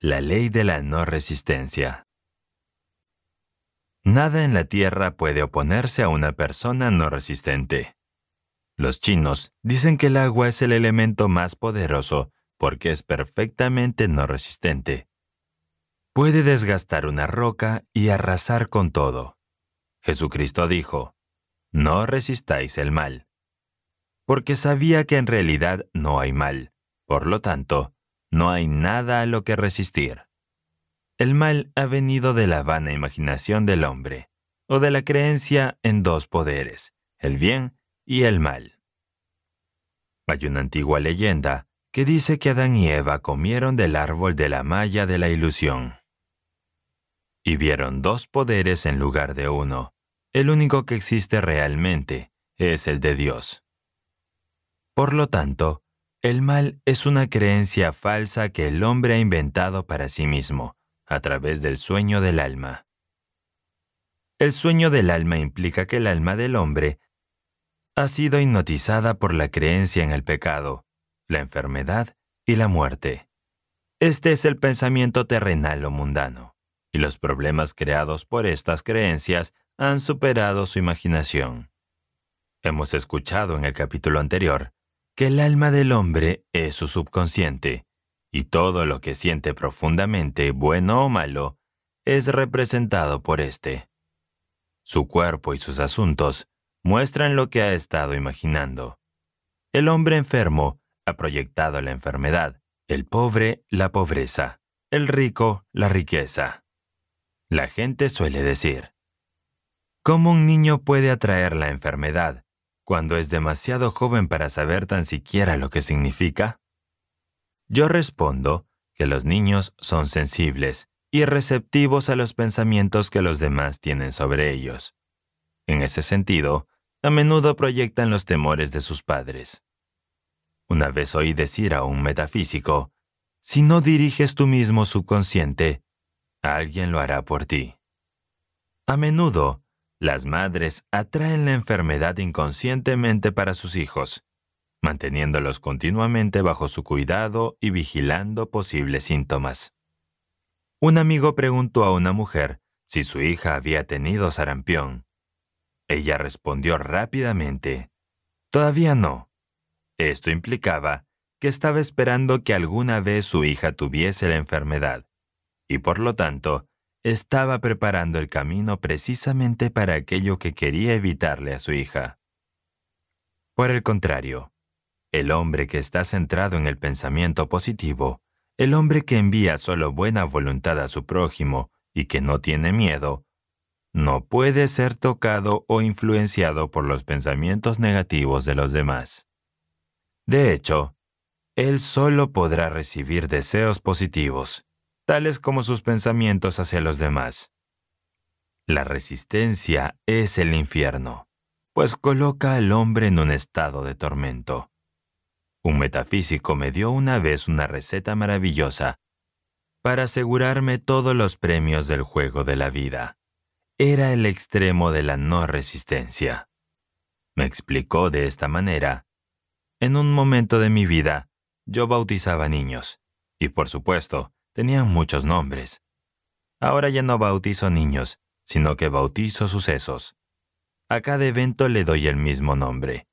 La ley de la no resistencia. Nada en la tierra puede oponerse a una persona no resistente. Los chinos dicen que el agua es el elemento más poderoso porque es perfectamente no resistente. Puede desgastar una roca y arrasar con todo. Jesucristo dijo, no resistáis el mal, porque sabía que en realidad no hay mal, por lo tanto, no hay nada a lo que resistir. El mal ha venido de la vana imaginación del hombre, o de la creencia en dos poderes, el bien y y el mal. Hay una antigua leyenda que dice que Adán y Eva comieron del árbol de la malla de la ilusión y vieron dos poderes en lugar de uno. El único que existe realmente es el de Dios. Por lo tanto, el mal es una creencia falsa que el hombre ha inventado para sí mismo, a través del sueño del alma. El sueño del alma implica que el alma del hombre ha sido hipnotizada por la creencia en el pecado, la enfermedad y la muerte. Este es el pensamiento terrenal o mundano, y los problemas creados por estas creencias han superado su imaginación. Hemos escuchado en el capítulo anterior que el alma del hombre es su subconsciente, y todo lo que siente profundamente, bueno o malo, es representado por éste. Su cuerpo y sus asuntos muestran lo que ha estado imaginando. El hombre enfermo ha proyectado la enfermedad, el pobre la pobreza, el rico la riqueza. La gente suele decir, ¿cómo un niño puede atraer la enfermedad cuando es demasiado joven para saber tan siquiera lo que significa? Yo respondo que los niños son sensibles y receptivos a los pensamientos que los demás tienen sobre ellos. En ese sentido, a menudo proyectan los temores de sus padres. Una vez oí decir a un metafísico, si no diriges tú mismo subconsciente, alguien lo hará por ti. A menudo, las madres atraen la enfermedad inconscientemente para sus hijos, manteniéndolos continuamente bajo su cuidado y vigilando posibles síntomas. Un amigo preguntó a una mujer si su hija había tenido sarampión. Ella respondió rápidamente, Todavía no. Esto implicaba que estaba esperando que alguna vez su hija tuviese la enfermedad, y por lo tanto, estaba preparando el camino precisamente para aquello que quería evitarle a su hija. Por el contrario, el hombre que está centrado en el pensamiento positivo, el hombre que envía solo buena voluntad a su prójimo y que no tiene miedo, no puede ser tocado o influenciado por los pensamientos negativos de los demás. De hecho, él solo podrá recibir deseos positivos, tales como sus pensamientos hacia los demás. La resistencia es el infierno, pues coloca al hombre en un estado de tormento. Un metafísico me dio una vez una receta maravillosa para asegurarme todos los premios del juego de la vida era el extremo de la no resistencia. Me explicó de esta manera. En un momento de mi vida, yo bautizaba niños, y por supuesto, tenían muchos nombres. Ahora ya no bautizo niños, sino que bautizo sucesos. A cada evento le doy el mismo nombre.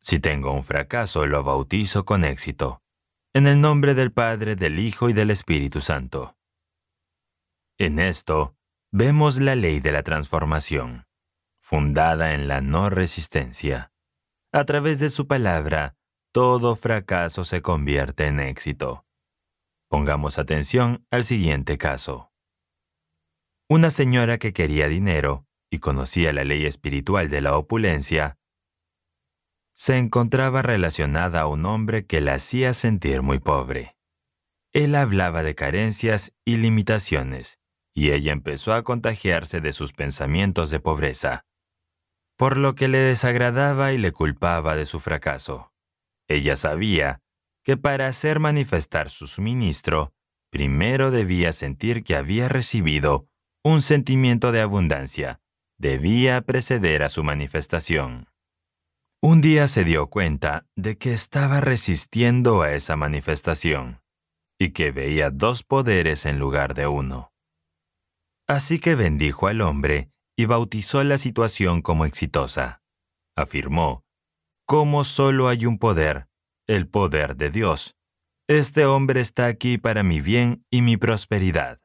Si tengo un fracaso, lo bautizo con éxito. En el nombre del Padre, del Hijo y del Espíritu Santo. En esto, vemos la ley de la transformación, fundada en la no resistencia. A través de su palabra, todo fracaso se convierte en éxito. Pongamos atención al siguiente caso. Una señora que quería dinero y conocía la ley espiritual de la opulencia, se encontraba relacionada a un hombre que la hacía sentir muy pobre. Él hablaba de carencias y limitaciones, y ella empezó a contagiarse de sus pensamientos de pobreza, por lo que le desagradaba y le culpaba de su fracaso. Ella sabía que para hacer manifestar su suministro, primero debía sentir que había recibido un sentimiento de abundancia, debía preceder a su manifestación. Un día se dio cuenta de que estaba resistiendo a esa manifestación y que veía dos poderes en lugar de uno. Así que bendijo al hombre y bautizó la situación como exitosa. Afirmó, como solo hay un poder, el poder de Dios. Este hombre está aquí para mi bien y mi prosperidad,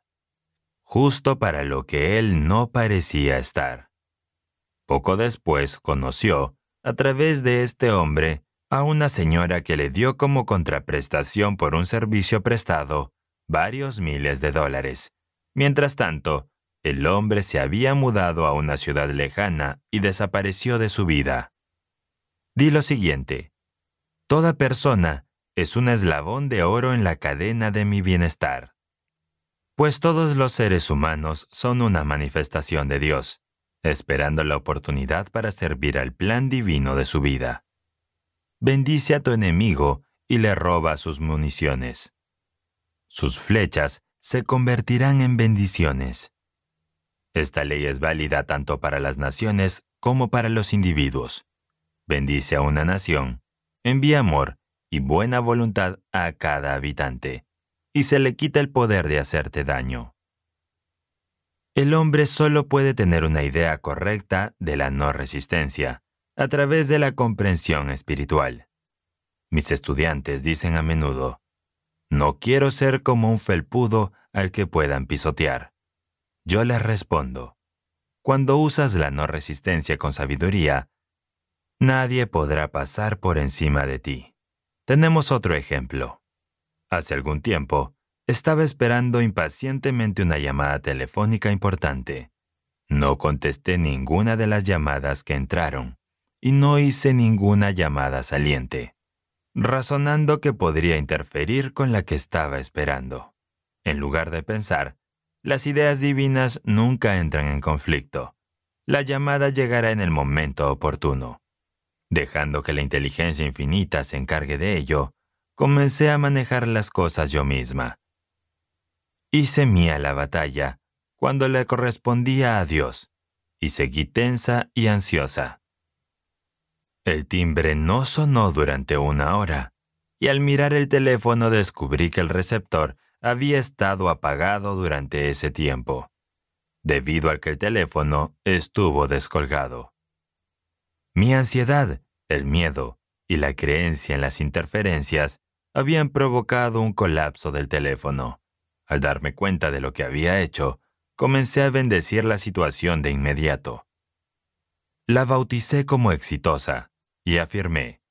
justo para lo que él no parecía estar. Poco después conoció, a través de este hombre, a una señora que le dio como contraprestación por un servicio prestado varios miles de dólares. Mientras tanto, el hombre se había mudado a una ciudad lejana y desapareció de su vida. Di lo siguiente. Toda persona es un eslabón de oro en la cadena de mi bienestar. Pues todos los seres humanos son una manifestación de Dios, esperando la oportunidad para servir al plan divino de su vida. Bendice a tu enemigo y le roba sus municiones. Sus flechas se convertirán en bendiciones. Esta ley es válida tanto para las naciones como para los individuos. Bendice a una nación, envía amor y buena voluntad a cada habitante, y se le quita el poder de hacerte daño. El hombre solo puede tener una idea correcta de la no resistencia a través de la comprensión espiritual. Mis estudiantes dicen a menudo, no quiero ser como un felpudo al que puedan pisotear. Yo les respondo, cuando usas la no resistencia con sabiduría, nadie podrá pasar por encima de ti. Tenemos otro ejemplo. Hace algún tiempo, estaba esperando impacientemente una llamada telefónica importante. No contesté ninguna de las llamadas que entraron y no hice ninguna llamada saliente, razonando que podría interferir con la que estaba esperando. En lugar de pensar, las ideas divinas nunca entran en conflicto. La llamada llegará en el momento oportuno. Dejando que la inteligencia infinita se encargue de ello, comencé a manejar las cosas yo misma. Hice mía la batalla cuando le correspondía a Dios, y seguí tensa y ansiosa. El timbre no sonó durante una hora, y al mirar el teléfono descubrí que el receptor había estado apagado durante ese tiempo, debido al que el teléfono estuvo descolgado. Mi ansiedad, el miedo y la creencia en las interferencias habían provocado un colapso del teléfono. Al darme cuenta de lo que había hecho, comencé a bendecir la situación de inmediato. La bauticé como exitosa y afirmé,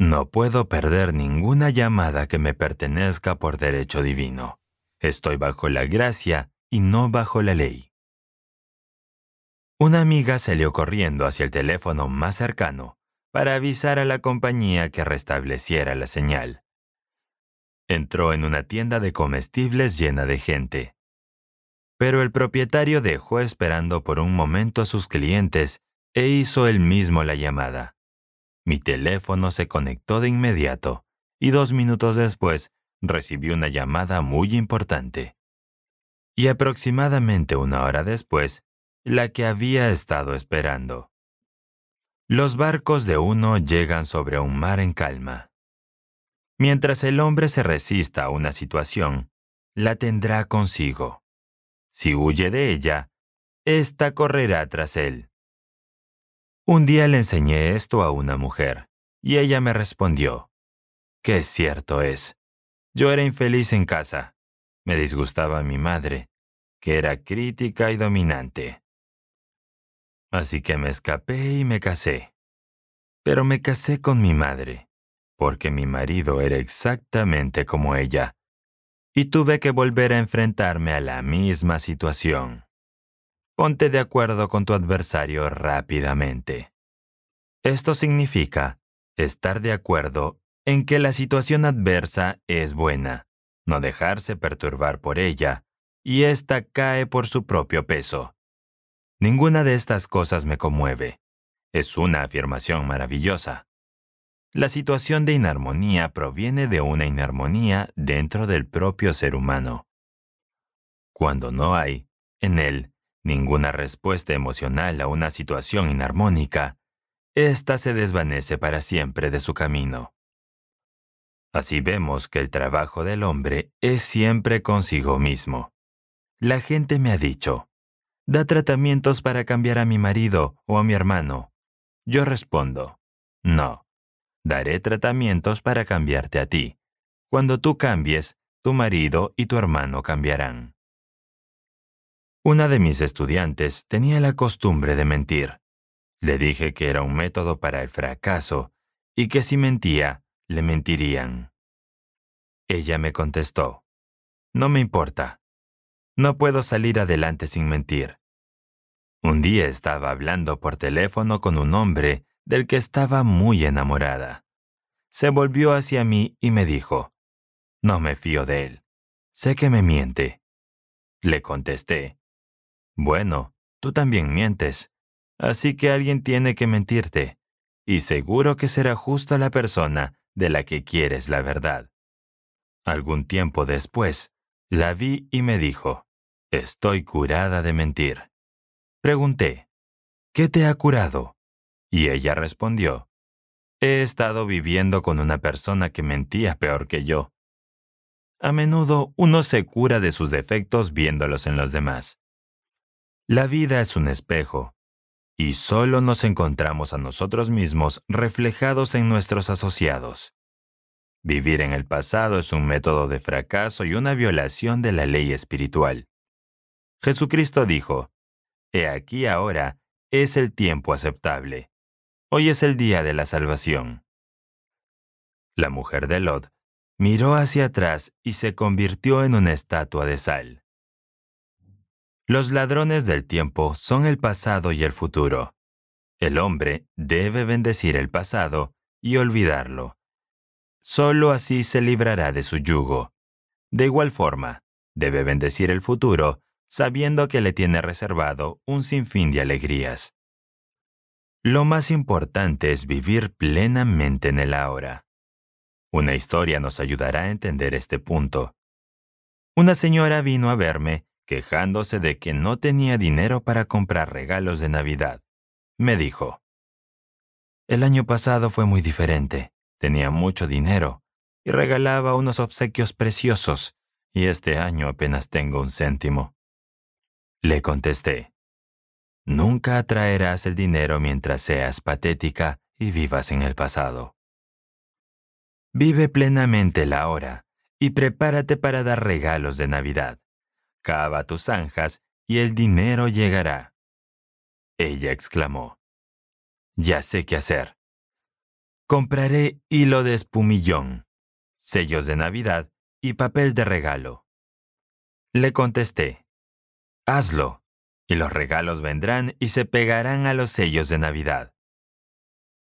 no puedo perder ninguna llamada que me pertenezca por derecho divino. Estoy bajo la gracia y no bajo la ley. Una amiga salió corriendo hacia el teléfono más cercano para avisar a la compañía que restableciera la señal. Entró en una tienda de comestibles llena de gente. Pero el propietario dejó esperando por un momento a sus clientes e hizo él mismo la llamada. Mi teléfono se conectó de inmediato y dos minutos después recibí una llamada muy importante. Y aproximadamente una hora después, la que había estado esperando. Los barcos de uno llegan sobre un mar en calma. Mientras el hombre se resista a una situación, la tendrá consigo. Si huye de ella, ésta correrá tras él. Un día le enseñé esto a una mujer, y ella me respondió, Qué cierto es. Yo era infeliz en casa. Me disgustaba mi madre, que era crítica y dominante. Así que me escapé y me casé. Pero me casé con mi madre, porque mi marido era exactamente como ella, y tuve que volver a enfrentarme a la misma situación. Ponte de acuerdo con tu adversario rápidamente. Esto significa estar de acuerdo en que la situación adversa es buena, no dejarse perturbar por ella, y ésta cae por su propio peso. Ninguna de estas cosas me conmueve. Es una afirmación maravillosa. La situación de inarmonía proviene de una inarmonía dentro del propio ser humano. Cuando no hay, en él, ninguna respuesta emocional a una situación inarmónica, ésta se desvanece para siempre de su camino. Así vemos que el trabajo del hombre es siempre consigo mismo. La gente me ha dicho, da tratamientos para cambiar a mi marido o a mi hermano. Yo respondo, no, daré tratamientos para cambiarte a ti. Cuando tú cambies, tu marido y tu hermano cambiarán. Una de mis estudiantes tenía la costumbre de mentir. Le dije que era un método para el fracaso y que si mentía, le mentirían. Ella me contestó, No me importa. No puedo salir adelante sin mentir. Un día estaba hablando por teléfono con un hombre del que estaba muy enamorada. Se volvió hacia mí y me dijo, No me fío de él. Sé que me miente. Le contesté, bueno, tú también mientes. Así que alguien tiene que mentirte. Y seguro que será justo la persona de la que quieres la verdad. Algún tiempo después, la vi y me dijo, Estoy curada de mentir. Pregunté, ¿qué te ha curado? Y ella respondió, He estado viviendo con una persona que mentía peor que yo. A menudo uno se cura de sus defectos viéndolos en los demás. La vida es un espejo, y solo nos encontramos a nosotros mismos reflejados en nuestros asociados. Vivir en el pasado es un método de fracaso y una violación de la ley espiritual. Jesucristo dijo, He aquí ahora es el tiempo aceptable. Hoy es el día de la salvación. La mujer de Lot miró hacia atrás y se convirtió en una estatua de sal. Los ladrones del tiempo son el pasado y el futuro. El hombre debe bendecir el pasado y olvidarlo. Solo así se librará de su yugo. De igual forma, debe bendecir el futuro sabiendo que le tiene reservado un sinfín de alegrías. Lo más importante es vivir plenamente en el ahora. Una historia nos ayudará a entender este punto. Una señora vino a verme quejándose de que no tenía dinero para comprar regalos de Navidad. Me dijo, El año pasado fue muy diferente. Tenía mucho dinero y regalaba unos obsequios preciosos, y este año apenas tengo un céntimo. Le contesté, Nunca atraerás el dinero mientras seas patética y vivas en el pasado. Vive plenamente la hora y prepárate para dar regalos de Navidad cava tus zanjas y el dinero llegará. Ella exclamó, Ya sé qué hacer. Compraré hilo de espumillón, sellos de Navidad y papel de regalo. Le contesté, Hazlo, y los regalos vendrán y se pegarán a los sellos de Navidad.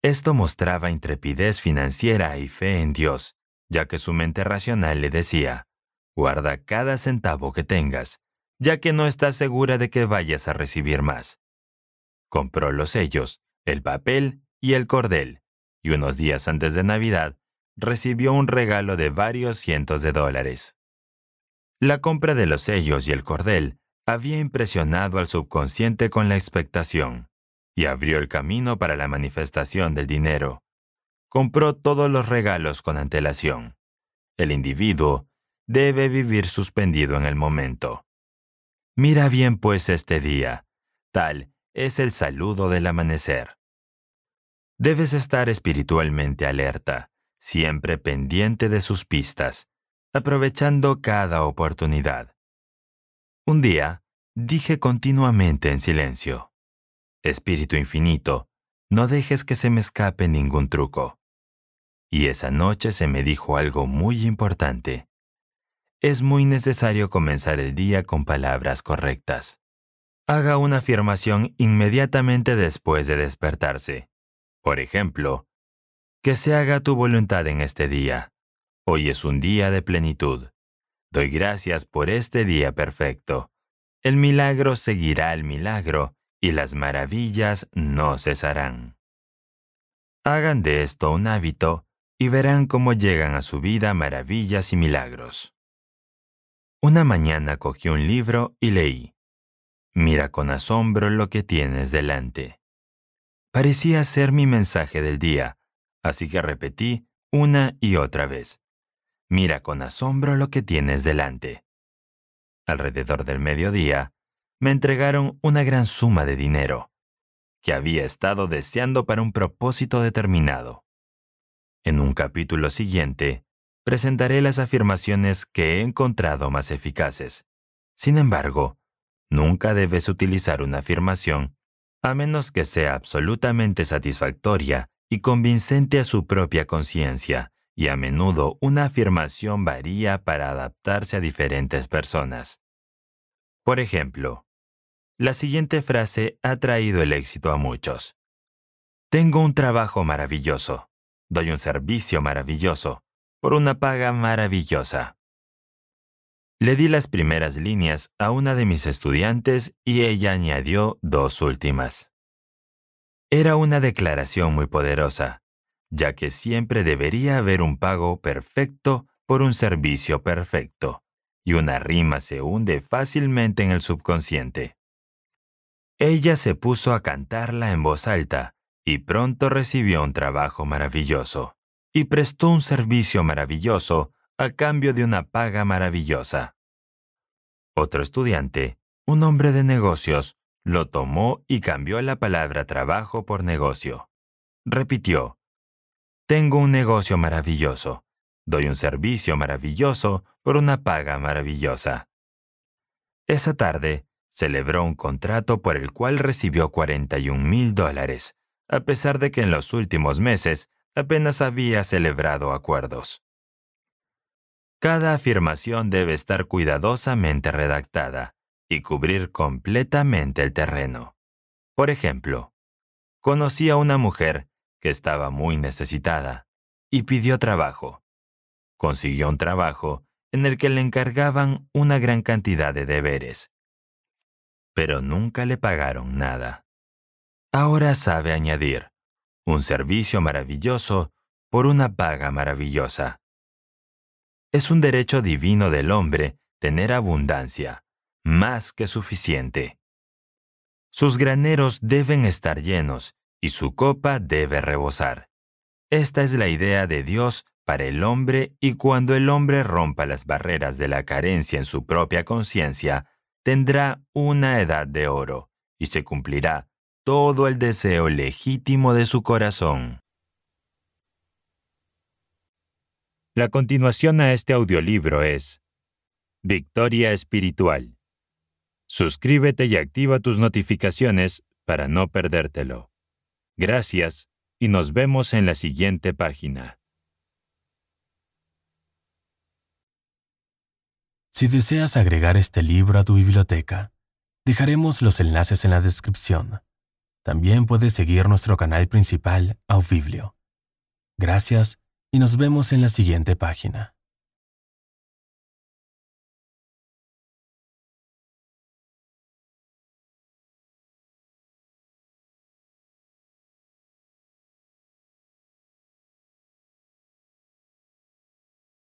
Esto mostraba intrepidez financiera y fe en Dios, ya que su mente racional le decía, Guarda cada centavo que tengas, ya que no estás segura de que vayas a recibir más. Compró los sellos, el papel y el cordel, y unos días antes de Navidad recibió un regalo de varios cientos de dólares. La compra de los sellos y el cordel había impresionado al subconsciente con la expectación y abrió el camino para la manifestación del dinero. Compró todos los regalos con antelación. El individuo debe vivir suspendido en el momento. Mira bien pues este día, tal es el saludo del amanecer. Debes estar espiritualmente alerta, siempre pendiente de sus pistas, aprovechando cada oportunidad. Un día, dije continuamente en silencio, Espíritu Infinito, no dejes que se me escape ningún truco. Y esa noche se me dijo algo muy importante es muy necesario comenzar el día con palabras correctas. Haga una afirmación inmediatamente después de despertarse. Por ejemplo, que se haga tu voluntad en este día. Hoy es un día de plenitud. Doy gracias por este día perfecto. El milagro seguirá el milagro y las maravillas no cesarán. Hagan de esto un hábito y verán cómo llegan a su vida maravillas y milagros. Una mañana cogí un libro y leí. Mira con asombro lo que tienes delante. Parecía ser mi mensaje del día, así que repetí una y otra vez. Mira con asombro lo que tienes delante. Alrededor del mediodía, me entregaron una gran suma de dinero, que había estado deseando para un propósito determinado. En un capítulo siguiente, presentaré las afirmaciones que he encontrado más eficaces. Sin embargo, nunca debes utilizar una afirmación a menos que sea absolutamente satisfactoria y convincente a su propia conciencia, y a menudo una afirmación varía para adaptarse a diferentes personas. Por ejemplo, la siguiente frase ha traído el éxito a muchos. Tengo un trabajo maravilloso. Doy un servicio maravilloso por una paga maravillosa. Le di las primeras líneas a una de mis estudiantes y ella añadió dos últimas. Era una declaración muy poderosa, ya que siempre debería haber un pago perfecto por un servicio perfecto, y una rima se hunde fácilmente en el subconsciente. Ella se puso a cantarla en voz alta y pronto recibió un trabajo maravilloso y prestó un servicio maravilloso a cambio de una paga maravillosa. Otro estudiante, un hombre de negocios, lo tomó y cambió la palabra trabajo por negocio. Repitió, tengo un negocio maravilloso, doy un servicio maravilloso por una paga maravillosa. Esa tarde, celebró un contrato por el cual recibió 41 mil dólares, a pesar de que en los últimos meses apenas había celebrado acuerdos. Cada afirmación debe estar cuidadosamente redactada y cubrir completamente el terreno. Por ejemplo, conocí a una mujer que estaba muy necesitada y pidió trabajo. Consiguió un trabajo en el que le encargaban una gran cantidad de deberes. Pero nunca le pagaron nada. Ahora sabe añadir, un servicio maravilloso por una paga maravillosa. Es un derecho divino del hombre tener abundancia, más que suficiente. Sus graneros deben estar llenos y su copa debe rebosar. Esta es la idea de Dios para el hombre y cuando el hombre rompa las barreras de la carencia en su propia conciencia, tendrá una edad de oro y se cumplirá todo el deseo legítimo de su corazón. La continuación a este audiolibro es Victoria Espiritual. Suscríbete y activa tus notificaciones para no perdértelo. Gracias y nos vemos en la siguiente página. Si deseas agregar este libro a tu biblioteca, dejaremos los enlaces en la descripción. También puedes seguir nuestro canal principal, Aufiblio. Gracias y nos vemos en la siguiente página.